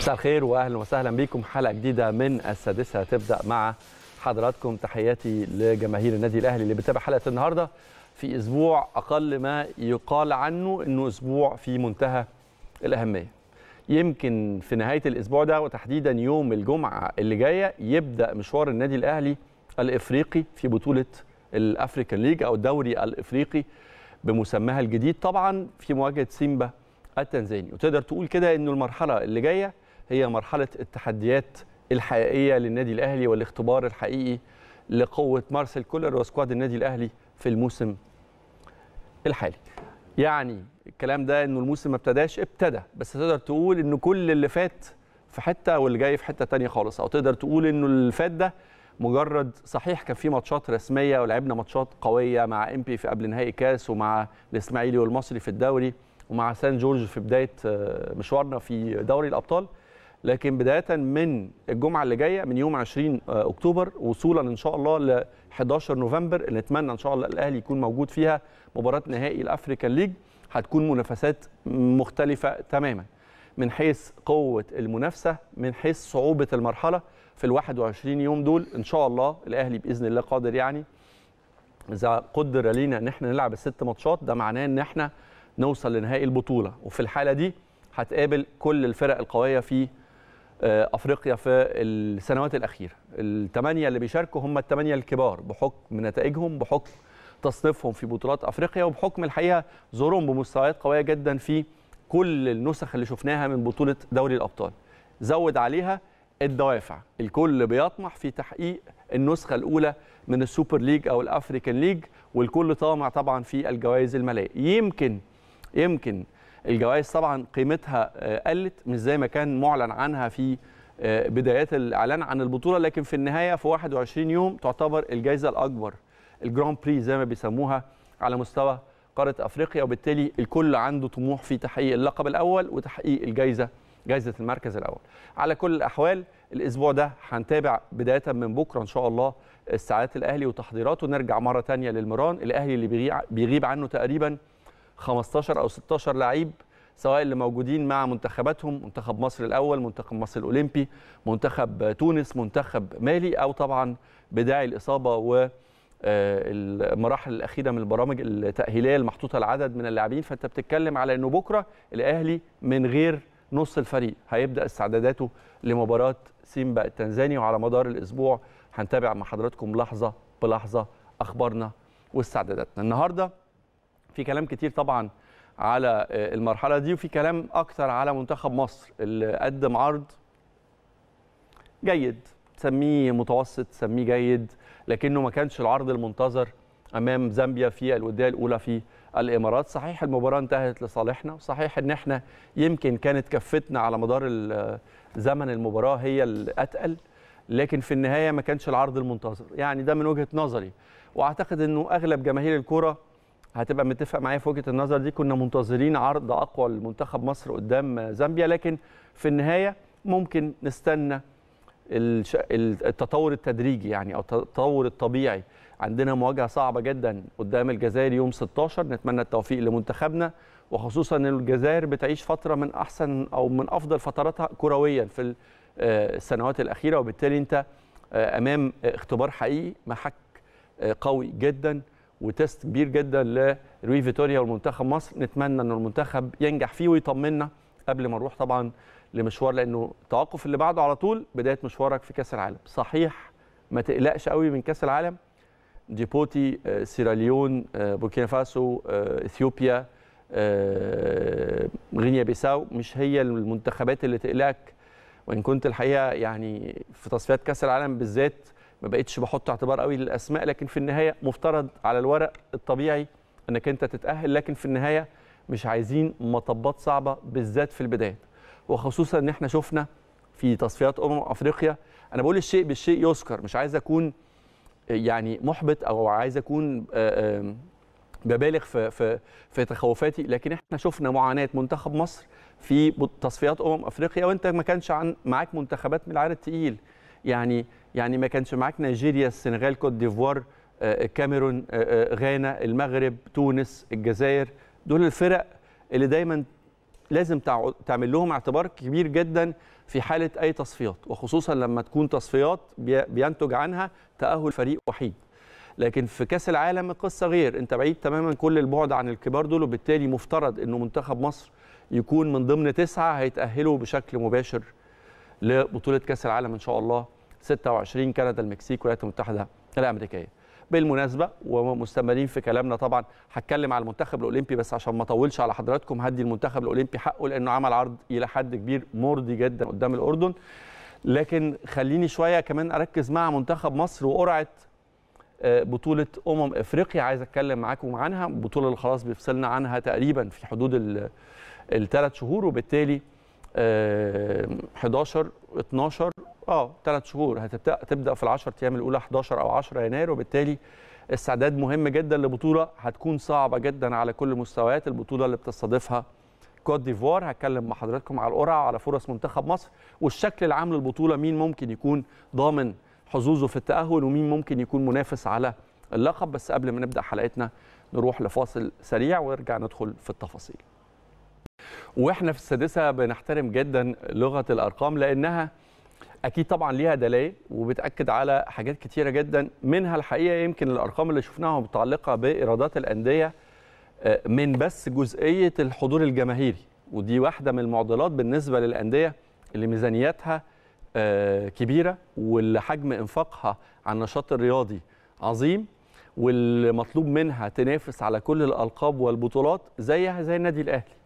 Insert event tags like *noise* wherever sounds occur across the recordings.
مساء الخير واهلا وسهلا بكم حلقه جديده من السادسه تبدا مع حضراتكم تحياتي لجماهير النادي الاهلي اللي بتابع حلقه النهارده في اسبوع اقل ما يقال عنه انه اسبوع في منتهى الاهميه. يمكن في نهايه الاسبوع ده وتحديدا يوم الجمعه اللي جايه يبدا مشوار النادي الاهلي الافريقي في بطوله الافريكان ليج او الدوري الافريقي بمسماها الجديد طبعا في مواجهه سيمبا التنزاني وتقدر تقول كده انه المرحله اللي جايه هي مرحله التحديات الحقيقيه للنادي الاهلي والاختبار الحقيقي لقوه مارسيل كولر وسكواد النادي الاهلي في الموسم الحالي يعني الكلام ده انه الموسم ما ابتداش ابتدى بس تقدر تقول انه كل اللي فات في حته واللي جاي في حته تانية خالص او تقدر تقول انه اللي فات ده مجرد صحيح كان في ماتشات رسميه ولعبنا ماتشات قويه مع بي في قبل نهائي كاس ومع الاسماعيلي والمصري في الدوري ومع سان جورج في بدايه آه، مشوارنا في دوري الابطال لكن بدايه من الجمعه اللي جايه من يوم 20 آه، اكتوبر وصولا ان شاء الله ل 11 نوفمبر اللي نتمنى ان شاء الله الاهلي يكون موجود فيها مباراه نهائي الافريكان ليج هتكون منافسات مختلفه تماما من حيث قوه المنافسه من حيث صعوبه المرحله في ال 21 يوم دول ان شاء الله الاهلي باذن الله قادر يعني اذا قدر لينا ان احنا نلعب الست ماتشات ده معناه ان احنا نوصل لنهائي البطوله وفي الحاله دي هتقابل كل الفرق القويه في آه، افريقيا في السنوات الاخيره الثمانيه اللي بيشاركوا هم الثمانيه الكبار بحكم نتائجهم بحكم تصنيفهم في بطولات افريقيا وبحكم الحقيقه ظهورهم بمستويات قويه جدا في كل النسخ اللي شفناها من بطوله دوري الابطال زود عليها الدوافع الكل بيطمح في تحقيق النسخه الاولى من السوبر ليج او الافريكان ليج والكل طامع طبعا في الجوائز الماليه يمكن يمكن الجوائز طبعا قيمتها آه، قلت مش زي ما كان معلن عنها في آه، بدايات الاعلان عن البطوله لكن في النهايه في 21 يوم تعتبر الجائزه الاكبر الجراند بري زي ما بيسموها على مستوى قاره افريقيا وبالتالي الكل عنده طموح في تحقيق اللقب الاول وتحقيق الجائزه جائزه المركز الاول على كل الاحوال الاسبوع ده هنتابع بدايه من بكره ان شاء الله استعادات الاهلي وتحضيراته نرجع مره ثانيه للمران الاهلي اللي بيغيب عنه تقريبا 15 او 16 لعيب سواء اللي موجودين مع منتخباتهم منتخب مصر الاول منتخب مصر الاولمبي منتخب تونس منتخب مالي او طبعا بداعي الاصابه و آه، المراحل الاخيره من البرامج التاهيليه المحطوطه العدد من اللاعبين فانت بتتكلم على انه بكره الاهلي من غير نص الفريق هيبدا استعداداته لمباراه سيمبا التنزاني وعلى مدار الاسبوع هنتابع مع حضراتكم لحظه بلحظه اخبارنا واستعداداتنا النهارده في كلام كتير طبعا على آه، المرحله دي وفي كلام اكتر على منتخب مصر اللي قدم عرض جيد سميه متوسط سميه جيد لكنه ما كانش العرض المنتظر امام زامبيا في الوديه الاولى في الامارات صحيح المباراه انتهت لصالحنا وصحيح ان احنا يمكن كانت كفتنا على مدار آه، زمن المباراه هي الاتقل لكن في النهايه ما كانش العرض المنتظر يعني ده من وجهه نظري واعتقد انه اغلب جماهير الكره هتبقى متفق معايا في وجهه النظر دي كنا منتظرين عرض اقوى لمنتخب مصر قدام زامبيا لكن في النهايه ممكن نستنى التطور التدريجي يعني او التطور الطبيعي عندنا مواجهه صعبه جدا قدام الجزائر يوم 16 نتمنى التوفيق لمنتخبنا وخصوصا ان الجزائر بتعيش فتره من احسن او من افضل فتراتها كرويا في آه، السنوات الاخيره وبالتالي انت آه، امام اختبار حقيقي محك آه، قوي جدا وتست كبير جدا لروي فيتوريا والمنتخب مصر نتمنى ان المنتخب ينجح فيه ويطمنا قبل ما نروح طبعا لمشوار لانه التوقف اللي بعده على طول بدايه مشوارك في كاس العالم صحيح ما تقلقش قوي من كاس العالم جيبوتي آه، سيراليون آه، بوركينا فاسو آه، اثيوبيا غينيا بيساو مش هي المنتخبات اللي تقلقك وان كنت الحقيقه يعني في تصفيات كاس العالم بالذات ما بقتش بحط اعتبار قوي للاسماء لكن في النهايه مفترض على الورق الطبيعي انك انت تتاهل لكن في النهايه مش عايزين مطبات صعبه بالذات في البدايات وخصوصا ان احنا شفنا في تصفيات امم افريقيا انا بقول الشيء بالشيء يذكر مش عايز اكون يعني محبط او عايز اكون آه، آه، ببالغ في في في تخوفاتي لكن احنا شفنا معاناه منتخب مصر في تصفيات امم افريقيا وانت ما كانش عن معاك منتخبات من العيار الثقيل يعني يعني ما كانش معاك نيجيريا السنغال كوت ديفوار الكاميرون آه، آه، آه، غانا المغرب تونس الجزائر دول الفرق اللي دايما لازم تعمل لهم اعتبار كبير جدا في حاله اي تصفيات وخصوصا لما تكون تصفيات بينتج عنها تاهل فريق وحيد لكن في كاس العالم القصه غير انت بعيد تماما كل البعد عن الكبار دول وبالتالي مفترض انه منتخب مصر يكون من ضمن تسعه هيتاهلوا بشكل مباشر لبطوله كاس العالم ان شاء الله 26 كندا المكسيك والولايات المتحده الامريكيه بالمناسبه ومستمرين في كلامنا طبعا هتكلم على المنتخب الاولمبي بس عشان ما اطولش على حضراتكم هدي المنتخب الاولمبي حقه لانه عمل عرض الى حد كبير مرضي جدا قدام الاردن لكن خليني شويه كمان اركز مع منتخب مصر وقرعه آه، بطولة أمم إفريقيا عايز أتكلم معاكم عنها بطولة اللي خلاص بيفصلنا عنها تقريبا في حدود الثلاث شهور وبالتالي 11 12 اه ثلاث آه، شهور هتبدا تبدا في ال 10 ايام الاولى 11 او 10 يناير وبالتالي استعداد مهم جدا لبطوله هتكون صعبه جدا على كل المستويات البطوله اللي بتستضيفها كوت ديفوار هتكلم مع حضراتكم على القرعه وعلى فرص منتخب مصر والشكل العام للبطوله مين ممكن يكون ضامن حظوظه في التاهل ومين ممكن يكون منافس على اللقب بس قبل ما نبدا حلقتنا نروح لفاصل سريع ونرجع ندخل في التفاصيل واحنا في السادسه بنحترم جدا لغه الارقام لانها اكيد طبعا ليها دلائل وبتاكد على حاجات كتيره جدا منها الحقيقه يمكن الارقام اللي شفناها متعلقه بايرادات الانديه آه، من بس جزئيه الحضور الجماهيري ودي واحده من المعضلات بالنسبه للانديه اللي ميزانياتها آه، كبيره واللي حجم انفاقها على النشاط الرياضي عظيم والمطلوب منها تنافس على كل الالقاب والبطولات زيها زي النادي الاهلي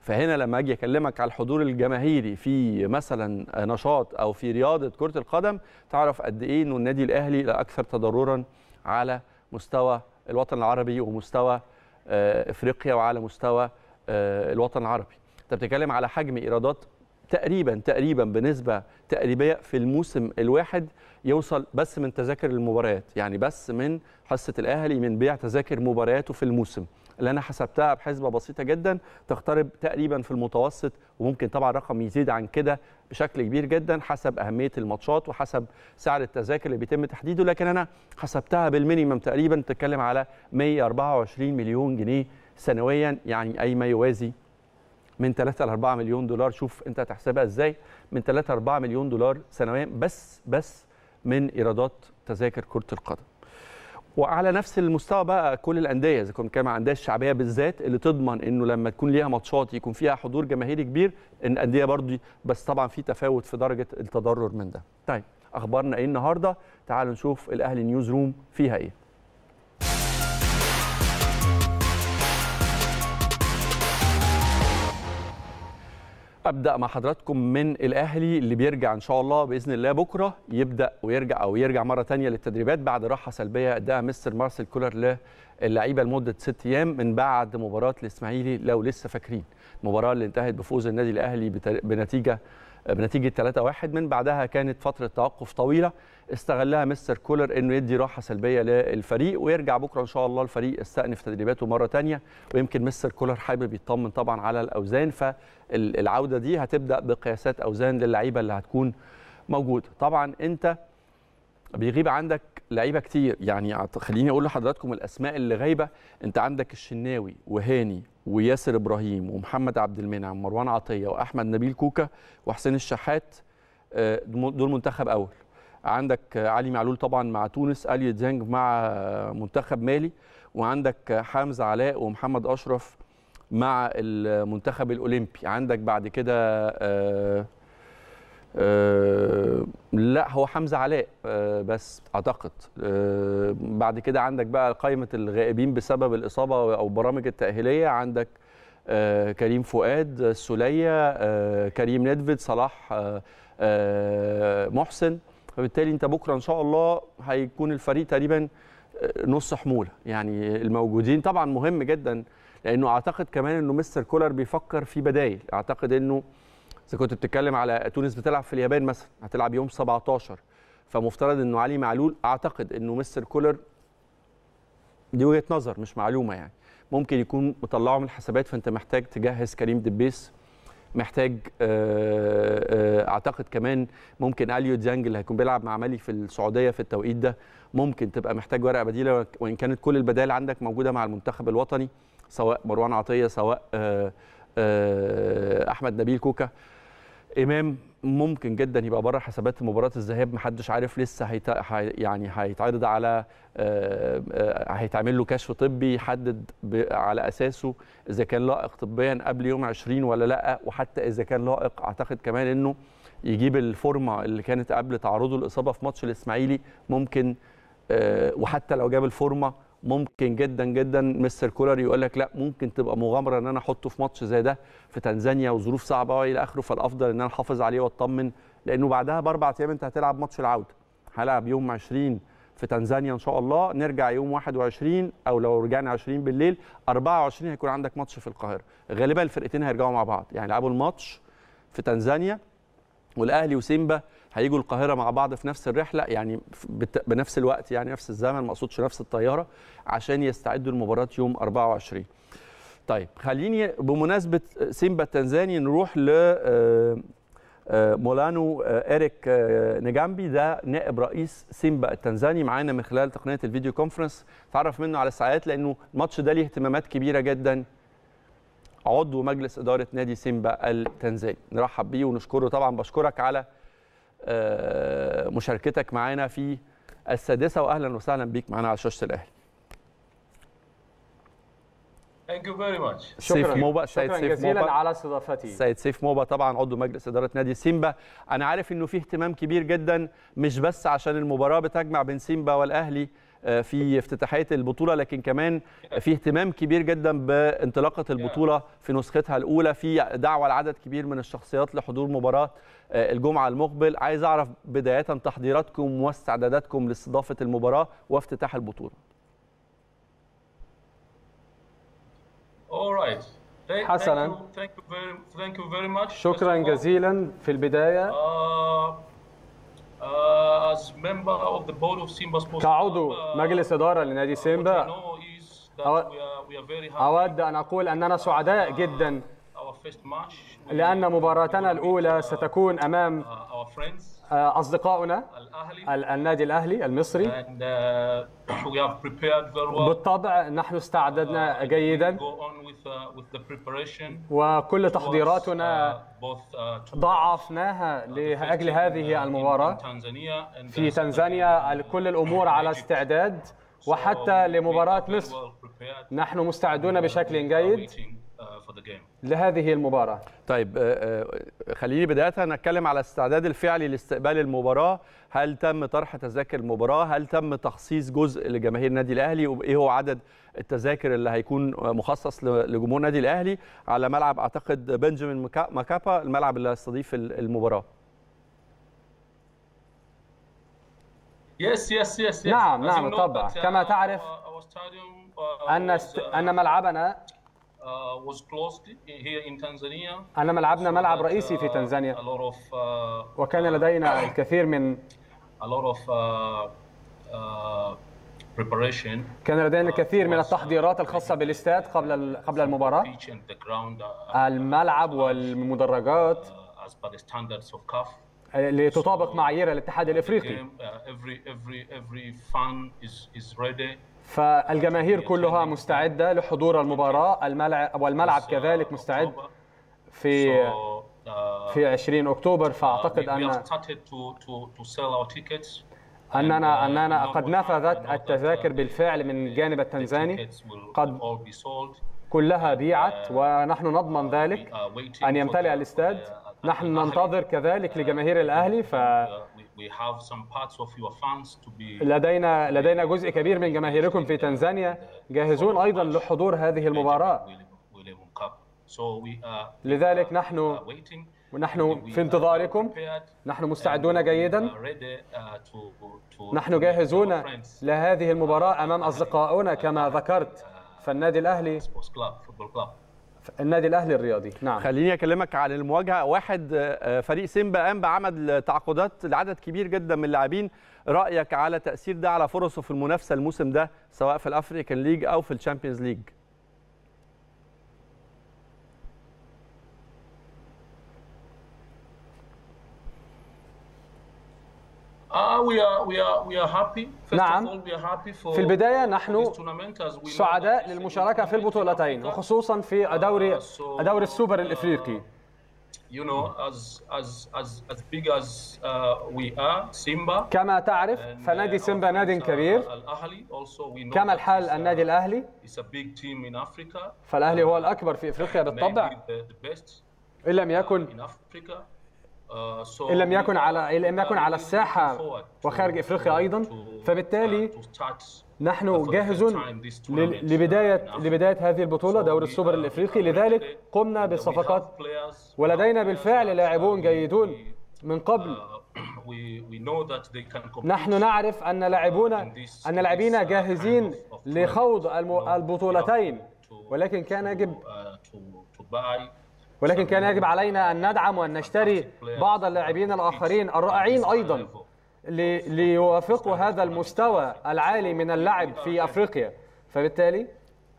فهنا لما اجي اكلمك على الحضور الجماهيري في مثلا نشاط او في رياضه كره القدم تعرف قد ايه انه النادي الاهلي الاكثر تضررا على مستوى الوطن العربي ومستوى آه، افريقيا وعلى مستوى آه، الوطن العربي انت بتتكلم على حجم ايرادات تقريبا تقريبا بنسبه تقريبيه في الموسم الواحد يوصل بس من تذاكر المباريات يعني بس من حصه الاهلي من بيع تذاكر مبارياته في الموسم اللي انا حسبتها بحسبه بسيطه جدا تقترب تقريبا في المتوسط وممكن طبعا رقم يزيد عن كده بشكل كبير جدا حسب اهميه الماتشات وحسب سعر التذاكر اللي بيتم تحديده لكن انا حسبتها بالمينيمم تقريبا بتتكلم على 124 مليون جنيه سنويا يعني اي ما يوازي من 3 ل 4 مليون دولار شوف انت هتحسبها ازاي من 3 ل 4 مليون دولار سنويا بس بس من ايرادات تذاكر كره القدم وعلى نفس المستوى بقى كل الانديه اذا كنا بنتكلم عن الانديه الشعبيه بالذات اللي تضمن انه لما تكون ليها ماتشات يكون فيها حضور جماهيري كبير ان الانديه برضه بس طبعا في تفاوت في درجه التضرر من ده. طيب اخبارنا ايه النهارده؟ تعالوا نشوف الاهلي نيوز روم فيها ايه. ابدا مع حضراتكم من الاهلي اللي بيرجع ان شاء الله باذن الله بكره يبدا ويرجع او يرجع مره ثانيه للتدريبات بعد راحه سلبيه اداها مستر مارسيل كولر للعيبه لمده ست ايام من بعد مباراه الاسماعيلي لو لسه فاكرين المباراه اللي انتهت بفوز النادي الاهلي بنتيجه بنتيجه 3-1 من بعدها كانت فتره توقف طويله استغلها مستر كولر انه يدي راحه سلبيه للفريق ويرجع بكره ان شاء الله الفريق يستأنف تدريباته مره تانية ويمكن مستر كولر حابب يطمن طبعا على الاوزان فالعوده دي هتبدا بقياسات اوزان للعيبه اللي هتكون موجوده طبعا انت بيغيب عندك لعيبه كتير يعني خليني اقول لحضراتكم الاسماء اللي غايبه انت عندك الشناوي وهاني وياسر ابراهيم ومحمد عبد المنعم ومروان عطيه واحمد نبيل كوكا وحسين الشحات آه، دول منتخب اول عندك علي معلول طبعا مع تونس الي ديانج مع منتخب مالي وعندك حمزه علاء ومحمد اشرف مع المنتخب الاولمبي عندك بعد كده آه، آه، لا هو حمزه علاء آه، بس اعتقد آه، بعد كده عندك بقى قائمه الغائبين بسبب الاصابه او برامج التاهيليه عندك كريم فؤاد السوليه كريم ندفد صلاح محسن فبالتالي انت بكره ان شاء الله هيكون الفريق تقريبا نص حموله يعني الموجودين طبعا مهم جدا لانه اعتقد كمان انه مستر كولر بيفكر في بدايل اعتقد انه اذا كنت بتتكلم على تونس بتلعب في اليابان مثلا هتلعب يوم 17 فمفترض انه علي معلول اعتقد انه مستر كولر دي وجهه نظر مش معلومه يعني ممكن يكون مطلعه من الحسابات فانت محتاج تجهز كريم دبيس محتاج آه، آه، اعتقد كمان ممكن اليو ديانج اللي هيكون بيلعب مع مالي في السعوديه في التوقيت ده ممكن تبقى محتاج ورقه بديله وان كانت كل البدائل عندك موجوده مع المنتخب الوطني سواء مروان عطيه سواء آه، احمد نبيل كوكا امام ممكن جدا يبقى بره حسابات مباراه الذهاب محدش عارف لسه هيت... هي... يعني هيتعرض على آه، آه، هيتعمل له كشف طبي يحدد ب... على اساسه اذا كان لائق طبيا قبل يوم 20 ولا لا وحتى اذا كان لائق اعتقد كمان انه يجيب الفورمه اللي كانت قبل تعرضه للاصابه في ماتش الاسماعيلي ممكن آه، وحتى لو جاب الفورمه ممكن جدا جدا مستر كولر يقول لك لا ممكن تبقى مغامره ان انا احطه في ماتش زي ده في تنزانيا وظروف صعبه والى اخره فالافضل ان انا احافظ عليه واطمن لانه بعدها باربع ايام انت هتلعب ماتش العوده هلعب يوم 20 في تنزانيا ان شاء الله نرجع يوم 21 او لو رجعنا 20 بالليل 24 هيكون عندك ماتش في القاهره غالبا الفرقتين هيرجعوا مع بعض يعني لعبوا الماتش في تنزانيا والاهلي وسيمبا هيجوا القاهره مع بعض في نفس الرحله يعني بنفس الوقت يعني نفس الزمن ما اقصدش نفس الطياره عشان يستعدوا لمباراه يوم 24 طيب خليني بمناسبه سيمبا التنزاني نروح ل آه، آه، مولانو اريك آه، نجامبي ده نائب رئيس سيمبا التنزاني معانا من خلال تقنيه الفيديو كونفرنس تعرف منه على الساعات لانه الماتش ده ليه اهتمامات كبيره جدا عضو مجلس اداره نادي سيمبا التنزاني نرحب بيه ونشكره طبعا بشكرك على آه، مشاركتك معانا في السادسه واهلا وسهلا بيك معانا على شاشه الاهلي. شكرا سيف موبا سيد سيف جزيلا موبا. على استضافتي سيد سيف موبا طبعا عضو مجلس اداره نادي سيمبا انا عارف انه في اهتمام كبير جدا مش بس عشان المباراه بتجمع بين سيمبا والاهلي آه، في افتتاحيه البطوله لكن كمان في اهتمام كبير جدا بانطلاقه البطوله في نسختها الاولى في دعوه لعدد كبير من الشخصيات لحضور مباراه آه، الجمعه المقبل عايز اعرف بدايه تحضيراتكم واستعداداتكم لاستضافه المباراه وافتتاح البطوله حسنا شكرا جزيلا في البدايه آه، Uh, as member of the board of Simba Sports كعضو uh, مجلس إدارة لنادي سيمبا أود أن أقول أننا سعداء جدا uh, لأن مباراتنا الأولى ستكون أمام آه، اصدقائنا الاهلي النادي الاهلي المصري uh, بالطبع نحن استعددنا uh, جيدا uh, وكل تحضيراتنا ضعفناها لاجل هذه المباراه في تنزانيا كل الامور على استعداد وحتى لمباراه مصر نحن مستعدون بشكل جيد لهذه المباراه طيب آه، آه، خليني بدايه نتكلم على الاستعداد الفعلي لاستقبال المباراه هل تم طرح تذاكر المباراه هل تم تخصيص جزء لجماهير النادي الاهلي وايه هو عدد التذاكر اللي هيكون مخصص لجمهور النادي الاهلي على ملعب اعتقد بنجامين ماكابا الملعب اللي هيستضيف المباراه يس يس يس نعم نعم طبعا كما uh, تعرف uh, ان uh, ان ملعبنا Uh, was closed here in Tanzania. أنا ملعبنا ملعب رئيسي في uh, تنزانيا. A lot of, uh, وكان لدينا uh, الكثير من a lot of uh, uh, preparation. كان لدينا الكثير من التحضيرات الخاصة بالاستاد قبل قبل المباراة. الملعب والمدرجات. as per the standards of CAF. لتطابق معايير الاتحاد الافريقي. Every every every fan is is ready. فالجماهير كلها مستعده لحضور المباراه الملعب والملعب آه، كذلك مستعد في في 20 آه، اكتوبر آه، فاعتقد ان أننا uh, أننا قد نفذت التذاكر uh, بالفعل من الجانب التنزاني قد كلها بيعت uh, ونحن نضمن ذلك أن يمتلئ الاستاد نحن ننتظر كذلك لجماهير الأهلي ف We have some parts of your fans to be لدينا لدينا جزء كبير من جماهيركم في uh, تنزانيا جاهزون ايضا لحضور هذه المباراه. Uh, لذلك uh, نحن ونحن في انتظاركم نحن مستعدون جيدا نحن جاهزون لهذه المباراة أمام أصدقائنا كما ذكرت فالنادي الأهلي النادي الاهلي الرياضي نعم خليني اكلمك عن المواجهه واحد آه، آه، فريق سيمبا قام بعمل تعاقدات لعدد كبير جدا من اللاعبين رايك على تاثير ده على فرصه في المنافسه الموسم ده سواء في الافريكان ليج او في الشامبيونز ليج Ah, ah, نعم في البداية نحن سعداء للمشاركة في البطولتين وخصوصا في ah, دوري دوري uh, السوبر الإفريقي. Uh, كما تعرف فنادي uh, سيمبا نادي كبير. كما الحال النادي الأهلي. فالأهلي هو الأكبر في إفريقيا بالطبع. إن لم يكن آه، ان لم يكن على ان لم يكن على الساحه وخارج uh, افريقيا ايضا uh, فبالتالي نحن جاهزون لبدايه لبدايه هذه البطوله دوري السوبر الافريقي لذلك قمنا بالصفقات ولدينا بالفعل لاعبون uh, جيدون من قبل نحن نعرف ان لاعبونا ان لاعبينا جاهزين لخوض البطولتين ولكن كان يجب ولكن كان يجب علينا أن ندعم وأن نشتري بعض اللاعبين الآخرين الرائعين أيضا ليوافقوا هذا المستوى العالي من اللعب في أفريقيا فبالتالي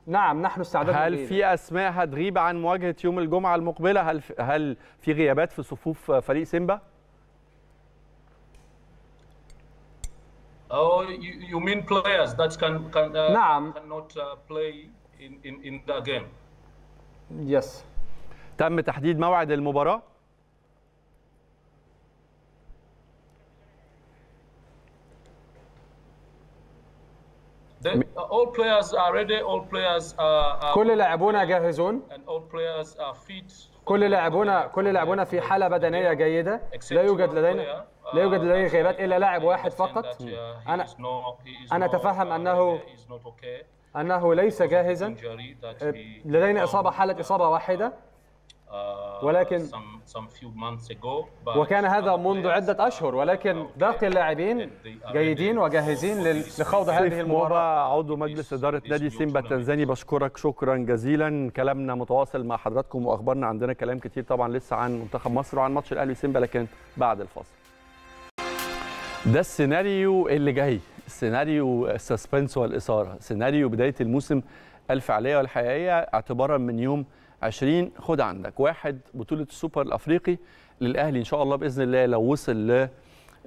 نعم نحن استعداد هل في اسماء هتغيب عن مواجهه يوم الجمعه المقبله هل هل في غيابات في صفوف فريق سيمبا Oh, you, mean players that can can uh, نعم. Uh, play in the game. Yes. تم تحديد موعد المباراه uh, uh, كل لاعبونا جاهزون كل لاعبونا كل لاعبونا في حاله بدنيه جيده uh, لا يوجد لدينا لا يوجد لدينا غيابات الا لاعب واحد فقط انا انا اتفهم انه انه ليس جاهزا إيه، لدينا اصابه حاله اصابه واحده آه، ولكن وكان هذا منذ عدة أشهر ولكن باقي اللاعبين جيدين وجاهزين لخوض هذه المباراة عضو مجلس إدارة نادي سيمبا التنزاني بشكرك شكرا جزيلا كلامنا متواصل مع حضراتكم وأخبارنا عندنا كلام كتير طبعا لسه عن منتخب مصر وعن ماتش الأهلي سيمبا لكن بعد الفاصل ده السيناريو اللي جاي سيناريو السسبنس والإثارة سيناريو بداية الموسم الفعلية والحقيقية اعتبارا من يوم 20 خد عندك واحد بطوله السوبر الافريقي للاهلي ان شاء الله باذن الله لو وصل ل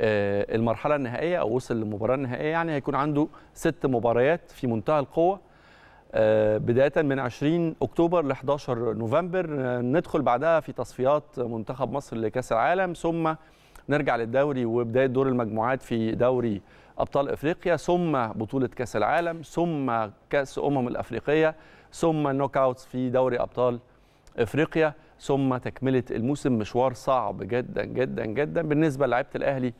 آه، المرحله النهائيه او وصل للمباراه النهائيه يعني هيكون عنده ست مباريات في منتهى القوه آه، بدايه من 20 اكتوبر ل 11 نوفمبر آه، ندخل بعدها في تصفيات منتخب مصر لكاس العالم ثم نرجع للدوري وبدايه دور المجموعات في دوري ابطال افريقيا ثم بطوله كاس العالم ثم كاس امم الافريقيه ثم النوك اوتس في دوري ابطال افريقيا ثم تكمله الموسم مشوار صعب جدا جدا جدا بالنسبه لعيبه الاهلي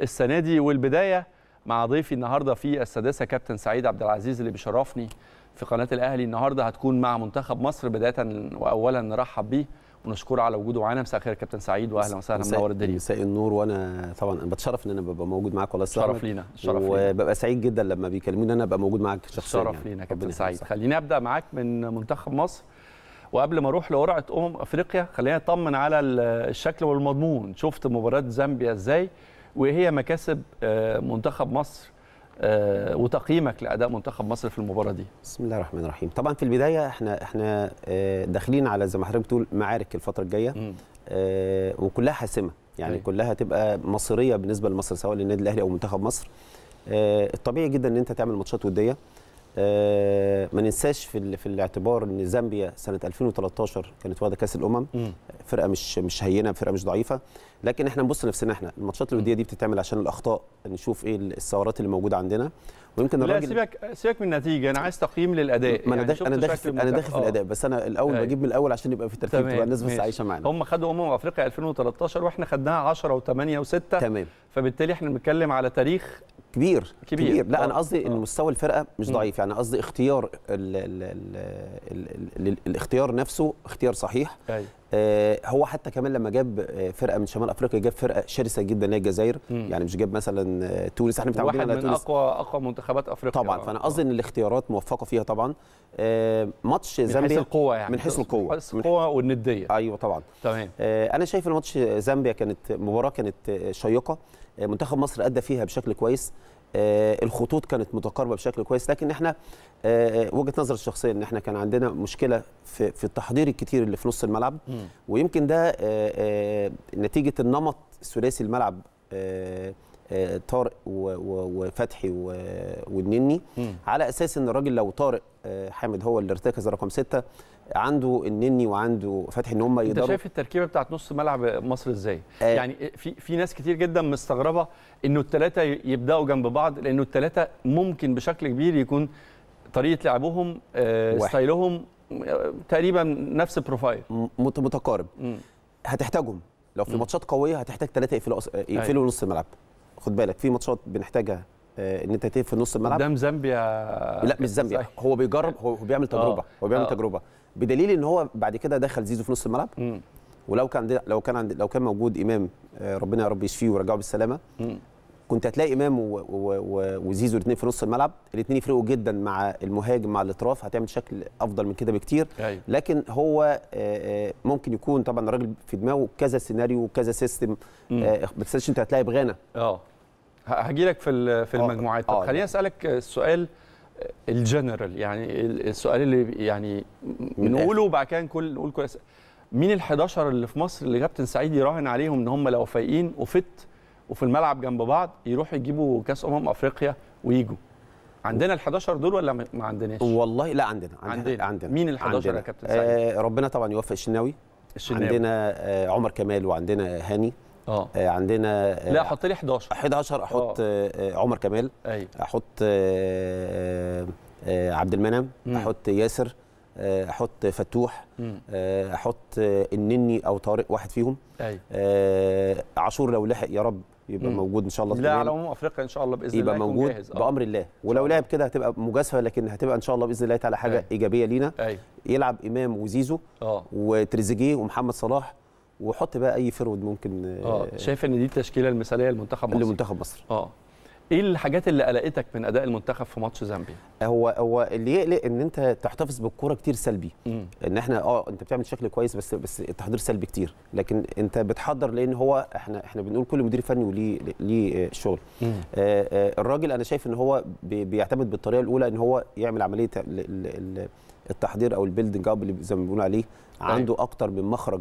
السنه دي والبدايه مع ضيفي النهارده في السادسه كابتن سعيد عبد العزيز اللي بيشرفني في قناه الاهلي النهارده هتكون مع منتخب مصر بدايه واولا نرحب بيه ونشكره على وجوده معانا مساء الخير كابتن سعيد واهلا وسهلا منور الدنيا مساء النور وانا طبعا انا بتشرف ان انا ببقى موجود معاك والله شرف لينا شرف لينا وببقى سعيد جدا لما بيكلموني انا ابقى موجود معاك شخصيا يعني. شرف يعني. لينا كابتن سعيد خليني ابدا معاك من منتخب مصر وقبل ما اروح لقرعه امم افريقيا خلينا نطمن على الشكل والمضمون شفت مباراه زامبيا ازاي وايه هي مكاسب آه، منتخب مصر آه، وتقييمك لاداء منتخب مصر في المباراه دي بسم الله الرحمن الرحيم طبعا في البدايه احنا احنا آه، داخلين على زي ما حضرتك بتقول معارك الفتره الجايه آه، وكلها حاسمه يعني أي. أيوة. كلها تبقى مصيريه بالنسبه لمصر سواء للنادي الاهلي او منتخب مصر الطبيعي جدا ان انت تعمل ماتشات وديه ما ننساش في في الاعتبار ان زامبيا سنه 2013 كانت واخده كاس الامم م. فرقه مش مش هينه فرقه مش ضعيفه لكن احنا نبص نفسنا احنا الماتشات الوديه دي بتتعمل عشان الاخطاء نشوف ايه الثورات اللي موجوده عندنا ويمكن الراجل لا سيبك سيبك من النتيجه انا عايز تقييم للاداء ما انا يعني انا داخل انا داخل في الاداء بس انا الاول أي. أيوة. بجيب من الاول عشان يبقى في ترتيب تبقى الناس بس عايشه معانا هم خدوا امم افريقيا 2013 واحنا خدناها 10 و8 و6 تمام فبالتالي احنا بنتكلم على تاريخ كبير كبير, كبير. لا انا آه. قصدي ان آه. مستوى الفرقه مش ضعيف يعني قصدي اختيار الـ الـ الـ الـ الـ الاختيار نفسه اختيار صحيح أيوة. آه، هو حتى كمان لما جاب آه، فرقه من شمال افريقيا جاب فرقه شرسه جدا اللي هي الجزائر يعني مش جاب مثلا آه، تونس احنا متعودين على تونس واحد من اقوى اقوى منتخبات افريقيا طبعا فانا قصدي ان الاختيارات موفقه فيها طبعا ماتش زامبيا من حيث القوه يعني من حيث القوه من حيث القوه والنديه ايوه طبعا تمام انا شايف ان ماتش زامبيا كانت مباراه كانت شيقه منتخب مصر ادى فيها بشكل كويس آه، الخطوط كانت متقاربه بشكل كويس لكن احنا آه، آه، وجهه نظري الشخصيه ان احنا كان عندنا مشكله في في التحضير الكتير اللي في نص الملعب ويمكن ده نتيجه النمط ثلاثي الملعب طارق وفتحي والنني على اساس ان الراجل لو طارق حامد هو اللي ارتكز رقم ستة عنده النني وعنده فتحي ان هم يقدروا انت شايف التركيبه بتاعت نص ملعب مصر ازاي؟ آه يعني في في ناس كتير جدا مستغربه انه الثلاثه يبداوا جنب بعض لانه الثلاثه ممكن بشكل كبير يكون طريقه لعبهم آه ستايلهم آه، تقريبا نفس البروفايل متقارب هتحتاجهم لو في ماتشات قويه هتحتاج ثلاثه يقفلوا أص... آه، أيوة. يقفلوا نص الملعب خد بالك في ماتشات بنحتاجها آه، ان انت تقفل نص الملعب قدام زامبيا لا مش زامبيا هو بيجرب هو بيعمل تجربه هو بيعمل أوه. تجربه بدليل ان هو بعد كده دخل زيزو في نص الملعب مم. ولو كان لو كان لو كان موجود امام آه، ربنا يا رب يشفيه ويرجعه بالسلامه مم. كنت هتلاقي امام وزيزو الاثنين في نص الملعب الاثنين يفرقوا جدا مع المهاجم مع الاطراف هتعمل شكل افضل من كده بكتير أيوة. لكن هو آه، آه، ممكن يكون طبعا الراجل في دماغه كذا سيناريو وكذا سيستم ما تنساش انت هتلاقي بغانا اه هجي لك في في المجموعات طب خليني اسالك السؤال الجنرال يعني السؤال اللي يعني بنقوله وبعد كده نقول نقول كل مين ال 11 اللي في مصر اللي كابتن سعيد يراهن عليهم ان هم لو فايقين وفت وفي الملعب جنب بعض يروحوا يجيبوا كاس امم افريقيا ويجوا عندنا ال 11 دول ولا ما عندناش؟ والله لا عندنا عندنا, عندنا. مين ال 11 يا كابتن سعيد؟ آه ربنا طبعا يوفق الشناوي عندنا آه عمر كمال وعندنا هاني آه. اه عندنا آه، لا حط لي 11 11 احط أوه. آه، عمر كمال أيوه. احط عبد المنعم احط ياسر احط فتوح احط النني او طارق واحد فيهم أيوه. عاشور لو لحق يا رب يبقى مم. موجود ان شاء الله لا على عموم افريقيا ان شاء الله باذن الله يبقى موجود جاهز. بامر الله ولو لعب كده هتبقى مجازفه لكن هتبقى ان شاء الله باذن الله تعالى حاجه أي. أيوه. ايجابيه لينا أي. أيوه. يلعب امام وزيزو أوه. وتريزيجيه ومحمد صلاح وحط بقى اي فرود ممكن آه،, اه شايف ان دي التشكيله المثاليه لمنتخب مصر لمنتخب مصر اه ايه الحاجات اللي قلقتك من اداء المنتخب في ماتش زامبيا هو هو اللي يقلق ان انت تحتفظ بالكوره كتير سلبي مم. ان احنا اه انت بتعمل شكل كويس بس بس التحضير سلبي كتير لكن انت بتحضر لان هو احنا احنا بنقول كل مدير فني وليه ليه شغل آه، آه، الراجل انا شايف ان هو بيعتمد بالطريقه الاولى ان هو يعمل عمليه التحضير او البيلدنج اب اللي زي ما بنقول عليه أيوه. عنده اكتر من مخرج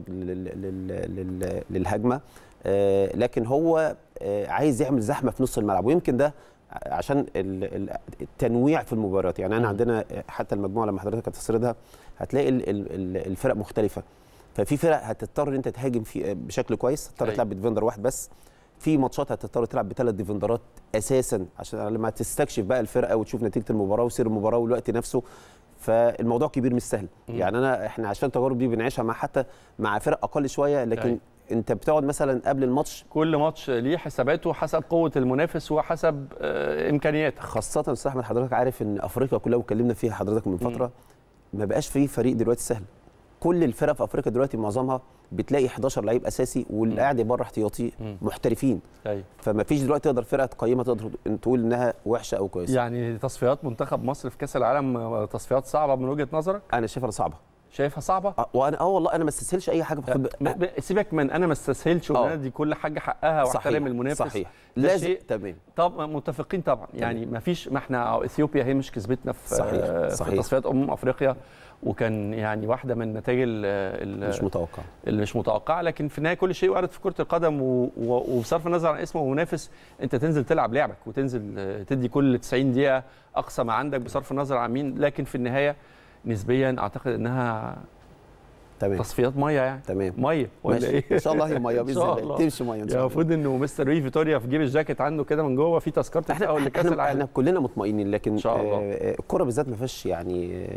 للهجمه آه، لكن هو آه، عايز يعمل زحمه في نص الملعب ويمكن ده عشان التنويع في المباريات يعني انا عندنا حتى المجموعه لما حضرتك هتسردها هتلاقي الفرق مختلفه ففي فرق هتضطر انت تهاجم في آه، بشكل كويس هتضطر أيوه. تلعب بديفندر واحد بس في ماتشات هتضطر تلعب بثلاث ديفندرات اساسا عشان لما تستكشف بقى الفرقه وتشوف نتيجه المباراه وسير المباراه والوقت نفسه فالموضوع كبير مش سهل يعني انا احنا عشان التجارب دي بنعيشها مع حتى مع فرق اقل شويه لكن أيوه. انت بتقعد مثلا قبل الماتش كل ماتش ليه حساباته حسب قوه المنافس وحسب آه، امكانياتك خاصه استاذ احمد حضرتك عارف ان افريقيا كلها واتكلمنا فيها حضرتك من فتره ما بقاش فيه فريق دلوقتي سهل كل الفرق في افريقيا دلوقتي معظمها بتلاقي 11 لعيب اساسي واللي قاعد بره احتياطي محترفين أيوة. فما فيش دلوقتي تقدر فرقه تقيمها تقدر تقول انها وحشه او كويسه يعني تصفيات منتخب مصر في كاس العالم آه، تصفيات صعبه من وجهه نظرك انا شايفها صعبه شايفها صعبه آه، وانا اه والله انا ما استسهلش اي حاجه بخد... آه، آه. سيبك من انا ما استسهلش وانا انا دي كل حاجه حقها واحترم المنافس صحيح لازم شيء... تمام طب متفقين طبعا يعني تمام. يعني ما فيش ما احنا اثيوبيا هي مش كسبتنا في صحيح. صحيح. في تصفيات امم افريقيا وكان يعني واحده من النتائج اللي مش متوقعه اللي مش متوقعه لكن في النهايه كل شيء وارد في كره القدم وبصرف النظر عن اسمه ومنافس انت تنزل تلعب لعبك وتنزل تدي كل 90 دقيقه اقصى ما عندك بصرف النظر عن مين لكن في النهايه نسبيا اعتقد انها تمام تصفيات ميه يعني تمام ميه ولا ايه؟ ان شاء الله هي ميه باذن الله تمشي ميه ان شاء الله المفروض انه مستر ري فيتوريا في جيب الجاكيت عنده كده من جوه في تذكره احنا اول كاس العالم احنا كلنا مطمئنين لكن ان شاء الله آه، آه، الكوره بالذات ما فيهاش يعني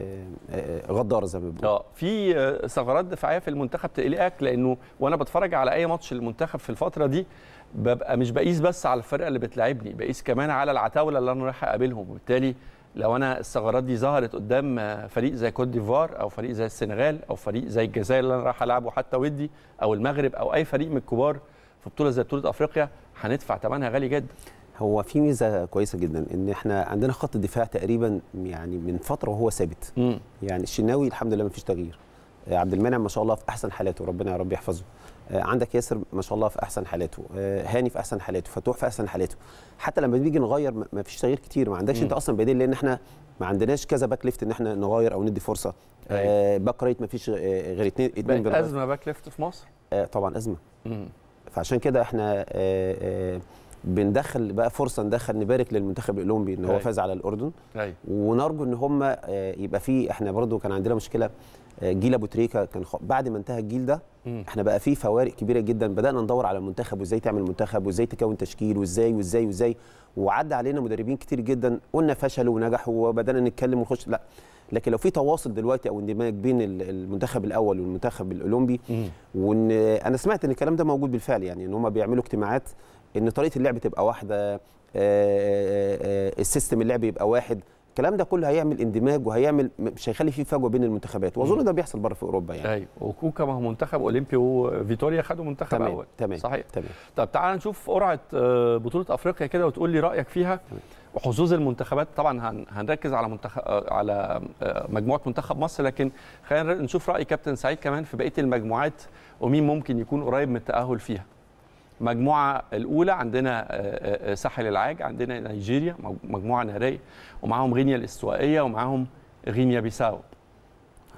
آه، غدار زي ما بيقولوا اه في ثغرات دفاعيه في المنتخب تقلقك لانه وانا بتفرج على اي ماتش المنتخب في الفتره دي ببقى مش بقيس بس على الفرقه اللي بتلاعبني بقيس كمان على العتاوله اللي انا رايح اقابلهم وبالتالي لو انا الثغرات دي ظهرت قدام فريق زي كوت ديفوار او فريق زي السنغال او فريق زي الجزائر اللي انا رايح العبه حتى ودي او المغرب او اي فريق من الكبار في بطوله زي بطوله افريقيا هندفع ثمنها غالي جدا هو في ميزه كويسه جدا ان احنا عندنا خط الدفاع تقريبا يعني من فتره وهو ثابت يعني الشناوي الحمد لله ما فيش تغيير عبد المنعم ما شاء الله في احسن حالاته ربنا يا رب يحفظه آه، عندك ياسر ما شاء الله في احسن حالاته آه، هاني في احسن حالاته فتوح في احسن حالاته حتى لما بنيجي نغير ما فيش تغيير كتير ما عندكش انت اصلا بديل لان احنا ما عندناش كذا باك ليفت ان احنا نغير او ندي فرصه آه باك رايت أيوه. ما فيش آه، غير اثنين اثنين ازمه باك ليفت في مصر طبعا ازمه فعشان كده احنا بندخل بقى فرصه ندخل نبارك للمنتخب الاولمبي ان هو أيوه. فاز على الاردن أي. أيوه. ونرجو ان هم يبقى في احنا برضو كان عندنا مشكله جيل ابو تريكه كان خ... بعد ما انتهى الجيل ده م. احنا بقى في فوارق كبيره جدا بدانا ندور على المنتخب وازاي تعمل منتخب وازاي تكون تشكيل وازاي وازاي وازاي وعدى علينا مدربين كتير جدا قلنا فشلوا ونجحوا وبدانا نتكلم ونخش لا لكن لو في تواصل دلوقتي او اندماج بين المنتخب الاول والمنتخب الاولمبي وان انا سمعت ان الكلام ده موجود بالفعل يعني ان هم بيعملوا اجتماعات ان طريقه اللعب تبقى واحده آه، آه، آه، السيستم اللعب يبقى واحد الكلام ده كله هيعمل اندماج وهيعمل مش هيخلي فيه فجوه بين المنتخبات واظن ده بيحصل بره في اوروبا يعني ايوه وكوكا ما هو منتخب اولمبي وفيتوريا خدوا منتخب تمام. اول تمام صحيح تمام طب تعال نشوف قرعه آه، بطوله افريقيا كده وتقول لي رايك فيها وحظوظ المنتخبات طبعا هنركز على منتخب آه، على آه، مجموعه منتخب مصر لكن خلينا نشوف راي كابتن سعيد كمان في بقيه المجموعات ومين ممكن يكون قريب من التاهل فيها مجموعه الاولى عندنا آه، آه، آه، ساحل العاج عندنا نيجيريا مجموعه نهريه ومعاهم غينيا الاستوائيه ومعاهم غينيا بيساو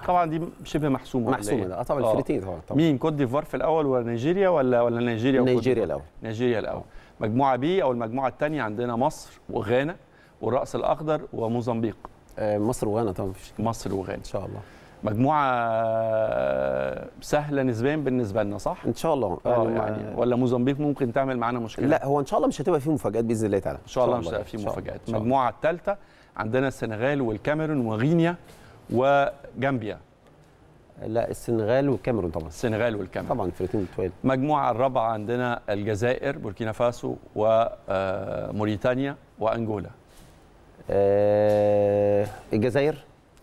طبعا دي شبه محسومه محسومه ده إيه؟ طبعا الفريتين طبعا مين كوت ديفوار في الاول ولا نيجيريا ولا ولا نيجيريا نيجيريا الاول نيجيريا الاول مجموعه بي او المجموعه الثانيه عندنا مصر وغانا والراس الاخضر وموزمبيق مصر وغانا طبعا مفيش مصر وغانا ان شاء الله مجموعه آه، سهله نسبيا بالنسبه لنا صح ان شاء الله آه يعني, يعني ولا موزمبيق ممكن تعمل معانا مشكله لا هو ان شاء الله مش هتبقى فيه مفاجات باذن الله تعالى ان شاء الله مش هتبقى فيه مفاجات المجموعه الثالثه عندنا السنغال والكاميرون وغينيا وجامبيا لا السنغال والكاميرون طبعا السنغال والكاميرون طبعا الفرقتين التوال المجموعه الرابعه عندنا الجزائر بوركينا فاسو وموريتانيا آه، وانجولا آه الجزائر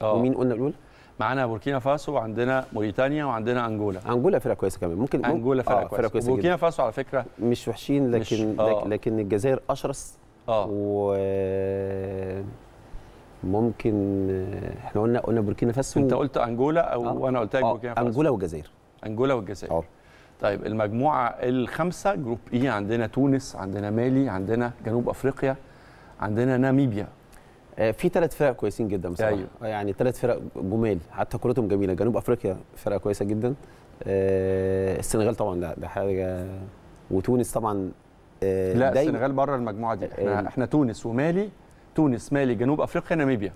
أوه. ومين قلنا الاولى معانا بوركينا فاسو وعندنا موريتانيا وعندنا انجولا انجولا فرقه كويسه كمان ممكن انجولا فرقه آه كويسه, كويسة بوركينا فاسو على فكره مش وحشين لكن مش آه. لكن الجزائر اشرس اه و ممكن آه، احنا قلنا قلنا بوركينا فاسو انت قلت انجولا او آه. انا قلت آه بوركينا فاسو انجولا والجزائر انجولا والجزائر اه طيب المجموعه الخمسه جروب اي عندنا تونس عندنا مالي عندنا جنوب افريقيا عندنا ناميبيا آه، في ثلاث فرق كويسين جدا بصراحه أيوه. يعني ثلاث فرق جمال حتى كرتهم جميله جنوب افريقيا فرقه كويسه جدا آه، السنغال طبعا ده, ده حاجه وتونس طبعا آه، لا دايما السنغال بره المجموعه دي احنا احنا تونس ومالي تونس مالي جنوب افريقيا ناميبيا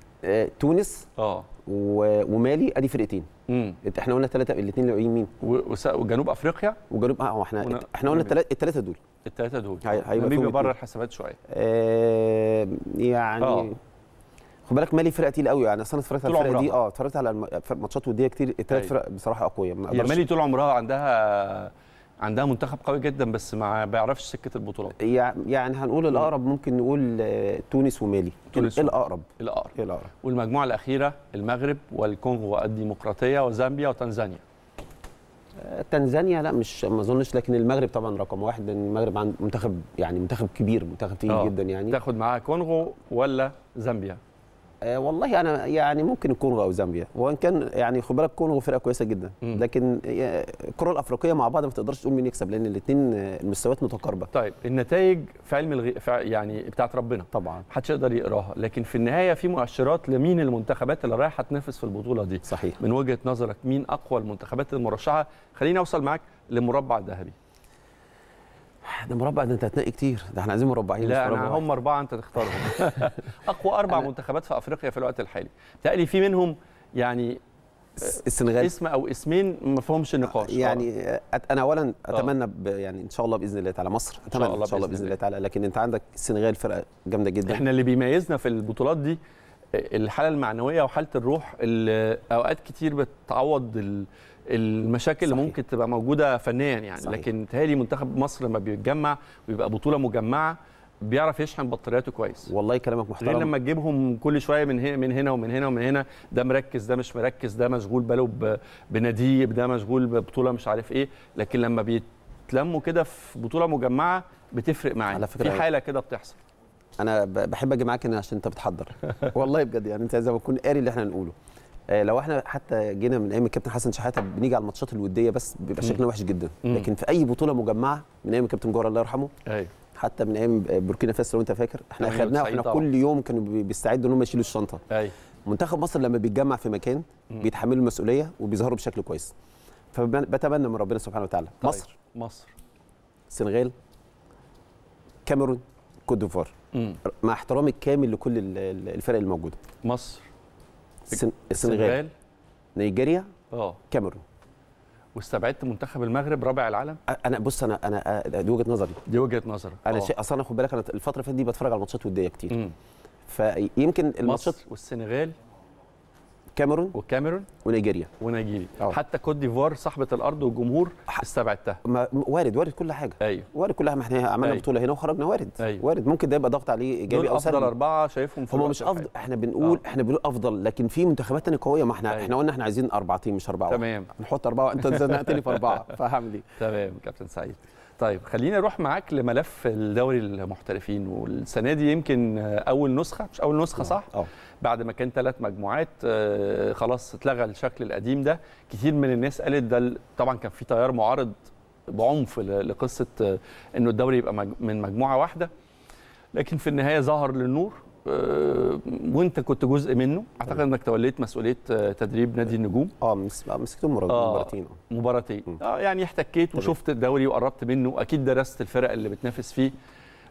تونس اه ومالي ادي فرقتين امم احنا قلنا ثلاثه الاثنين اللي مين وجنوب افريقيا وجنوب اه احنا احنا قلنا الثلاثه دول الثلاثه دول هيبقى بره الحسابات شويه آه يعني آه. خد بالك مالي فرقه تقيل قوي يعني انا اتفرجت على الفرقه دي اه اتفرجت على ماتشات وديه كتير الثلاث أيوة. فرق بصراحه اقوياء يعني مالي طول عمرها عندها عندها منتخب قوي جدا بس ما بيعرفش سكه البطولات يعني هنقول الاقرب ممكن نقول آه، تونس ومالي تونس الاقرب الاقرب الاقرب والمجموعه الاخيره المغرب والكونغو الديمقراطيه وزامبيا وتنزانيا آه، تنزانيا لا مش ما اظنش لكن المغرب طبعا رقم واحد لان المغرب عنده منتخب يعني منتخب كبير منتخب تقيل آه. جدا يعني تاخد معاها كونغو ولا زامبيا آه، والله انا يعني ممكن الكونغو او زامبيا وان كان يعني خد بالك الكونغو فرقه كويسه جدا م. لكن الكره آه، الافريقيه مع بعض ما تقدرش تقول مين يكسب لان الاثنين آه، المستويات متقاربه طيب النتائج في علم الغي... في يعني بتاعت ربنا طبعا محدش يقدر يقراها لكن في النهايه في مؤشرات لمين المنتخبات اللي رايحه تنافس في البطوله دي صحيح من وجهه نظرك مين اقوى المنتخبات المرشحه خليني اوصل معاك للمربع الذهبي ده مربع ده انت هتنقي كتير ده احنا عايزين مربعين لا انا هم اربعه انت تختارهم *laughs* *laughs* اقوى اربع منتخبات في افريقيا في الوقت الحالي تقلي في منهم يعني السنغال اسم او اسمين ما فيهمش نقاش يعني أوه. انا اولا آه. اتمنى يعني ان شاء الله باذن الله تعالى مصر اتمنى ان شاء الله, إن شاء الله بإذن, بإذن, الله تعالى لكن انت عندك السنغال فرقه جامده جدا احنا اللي بيميزنا في البطولات دي آه، الحاله المعنويه وحاله الروح اللي اوقات كتير بتعوض المشاكل صحيح. اللي ممكن تبقى موجوده فنيا يعني صحيح. لكن تهالي منتخب مصر لما بيتجمع ويبقى بطوله مجمعه بيعرف يشحن بطارياته كويس والله كلامك محترم غير لما تجيبهم كل شويه من هنا من هنا ومن هنا ومن هنا ده مركز ده مش مركز ده مشغول باله بناديه ده مشغول ببطوله مش عارف ايه لكن لما بيتلموا كده في بطوله مجمعه بتفرق معاه على فكره في أيوة. حاله كده بتحصل انا بحب اجي معاك عشان انت بتحضر *laughs* والله بجد يعني انت زي ما تكون قاري اللي احنا نقوله آه، لو احنا حتى جينا من ايام الكابتن حسن شحاته بنيجي على الماتشات الوديه بس بيبقى شكلنا وحش جدا لكن في اي بطوله مجمعه من ايام الكابتن جوهر الله يرحمه أيوه. حتى من ايام بوركينا فاسو لو انت فاكر احنا اخذناها أيوه، واحنا كل يوم كانوا بيستعدوا ان هم يشيلوا الشنطه أيوه. منتخب مصر لما بيتجمع في مكان بيتحملوا المسؤوليه وبيظهروا بشكل كويس فبتمنى من ربنا سبحانه وتعالى طيب. مصر مصر السنغال كاميرون كوت ديفوار مع احترامي الكامل لكل الفرق الموجوده مصر السنغال نيجيريا اه كاميرون واستبعدت منتخب المغرب رابع العالم انا بص انا انا دي وجهه نظري دي وجهه نظرك انا آه. شيء اصلا خد بالك انا الفتره اللي فاتت دي بتفرج على ماتشات وديه كتير مم. فيمكن الماتشات والسنغال كاميرون وكاميرون ونيجيريا ونيجيريا آه. حتى كوت ديفوار صاحبه الارض والجمهور استبعدتها وارد وارد كل حاجه ايوه وارد كل حاجه ما احنا عملنا أيوه. بطوله هنا وخرجنا وارد أيوه. وارد ممكن ده يبقى ضغط عليه ايجابي او سلبي افضل اربعه شايفهم في هم مش افضل احنا بنقول أوه. احنا بنقول افضل لكن في منتخبات ثانيه قويه ما احنا أيوه. احنا قلنا احنا عايزين اربعتين مش اربعه تمام نحط اربعه انت زنقتني في اربعه *laughs* فهعمل ايه تمام كابتن سعيد طيب خلينا نروح معاك لملف الدوري المحترفين والسنه دي يمكن اول نسخه مش اول نسخه آه. صح؟ أوه. بعد ما كان ثلاث مجموعات آه، خلاص اتلغى الشكل القديم ده كتير من الناس قالت ده طبعا كان في تيار معارض بعنف لقصه آه، انه الدوري يبقى من مجموعه واحده لكن في النهايه ظهر للنور آه، وانت كنت جزء منه اعتقد انك توليت مسؤوليه تدريب نادي النجوم اه مسكته مباراتين مباراتين اه يعني احتكيت وشفت الدوري وقربت منه اكيد درست الفرق اللي بتنافس فيه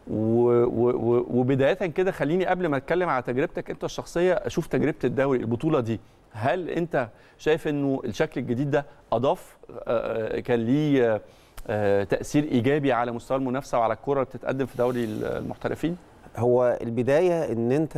وبدايه كده خليني قبل ما اتكلم على تجربتك انت الشخصيه اشوف تجربه الدوري البطوله دي هل انت شايف انه الشكل الجديد ده اضاف آه، آه، كان ليه آه، تاثير ايجابي على مستوى المنافسه وعلى الكره اللي بتتقدم في دوري المحترفين هو البدايه ان انت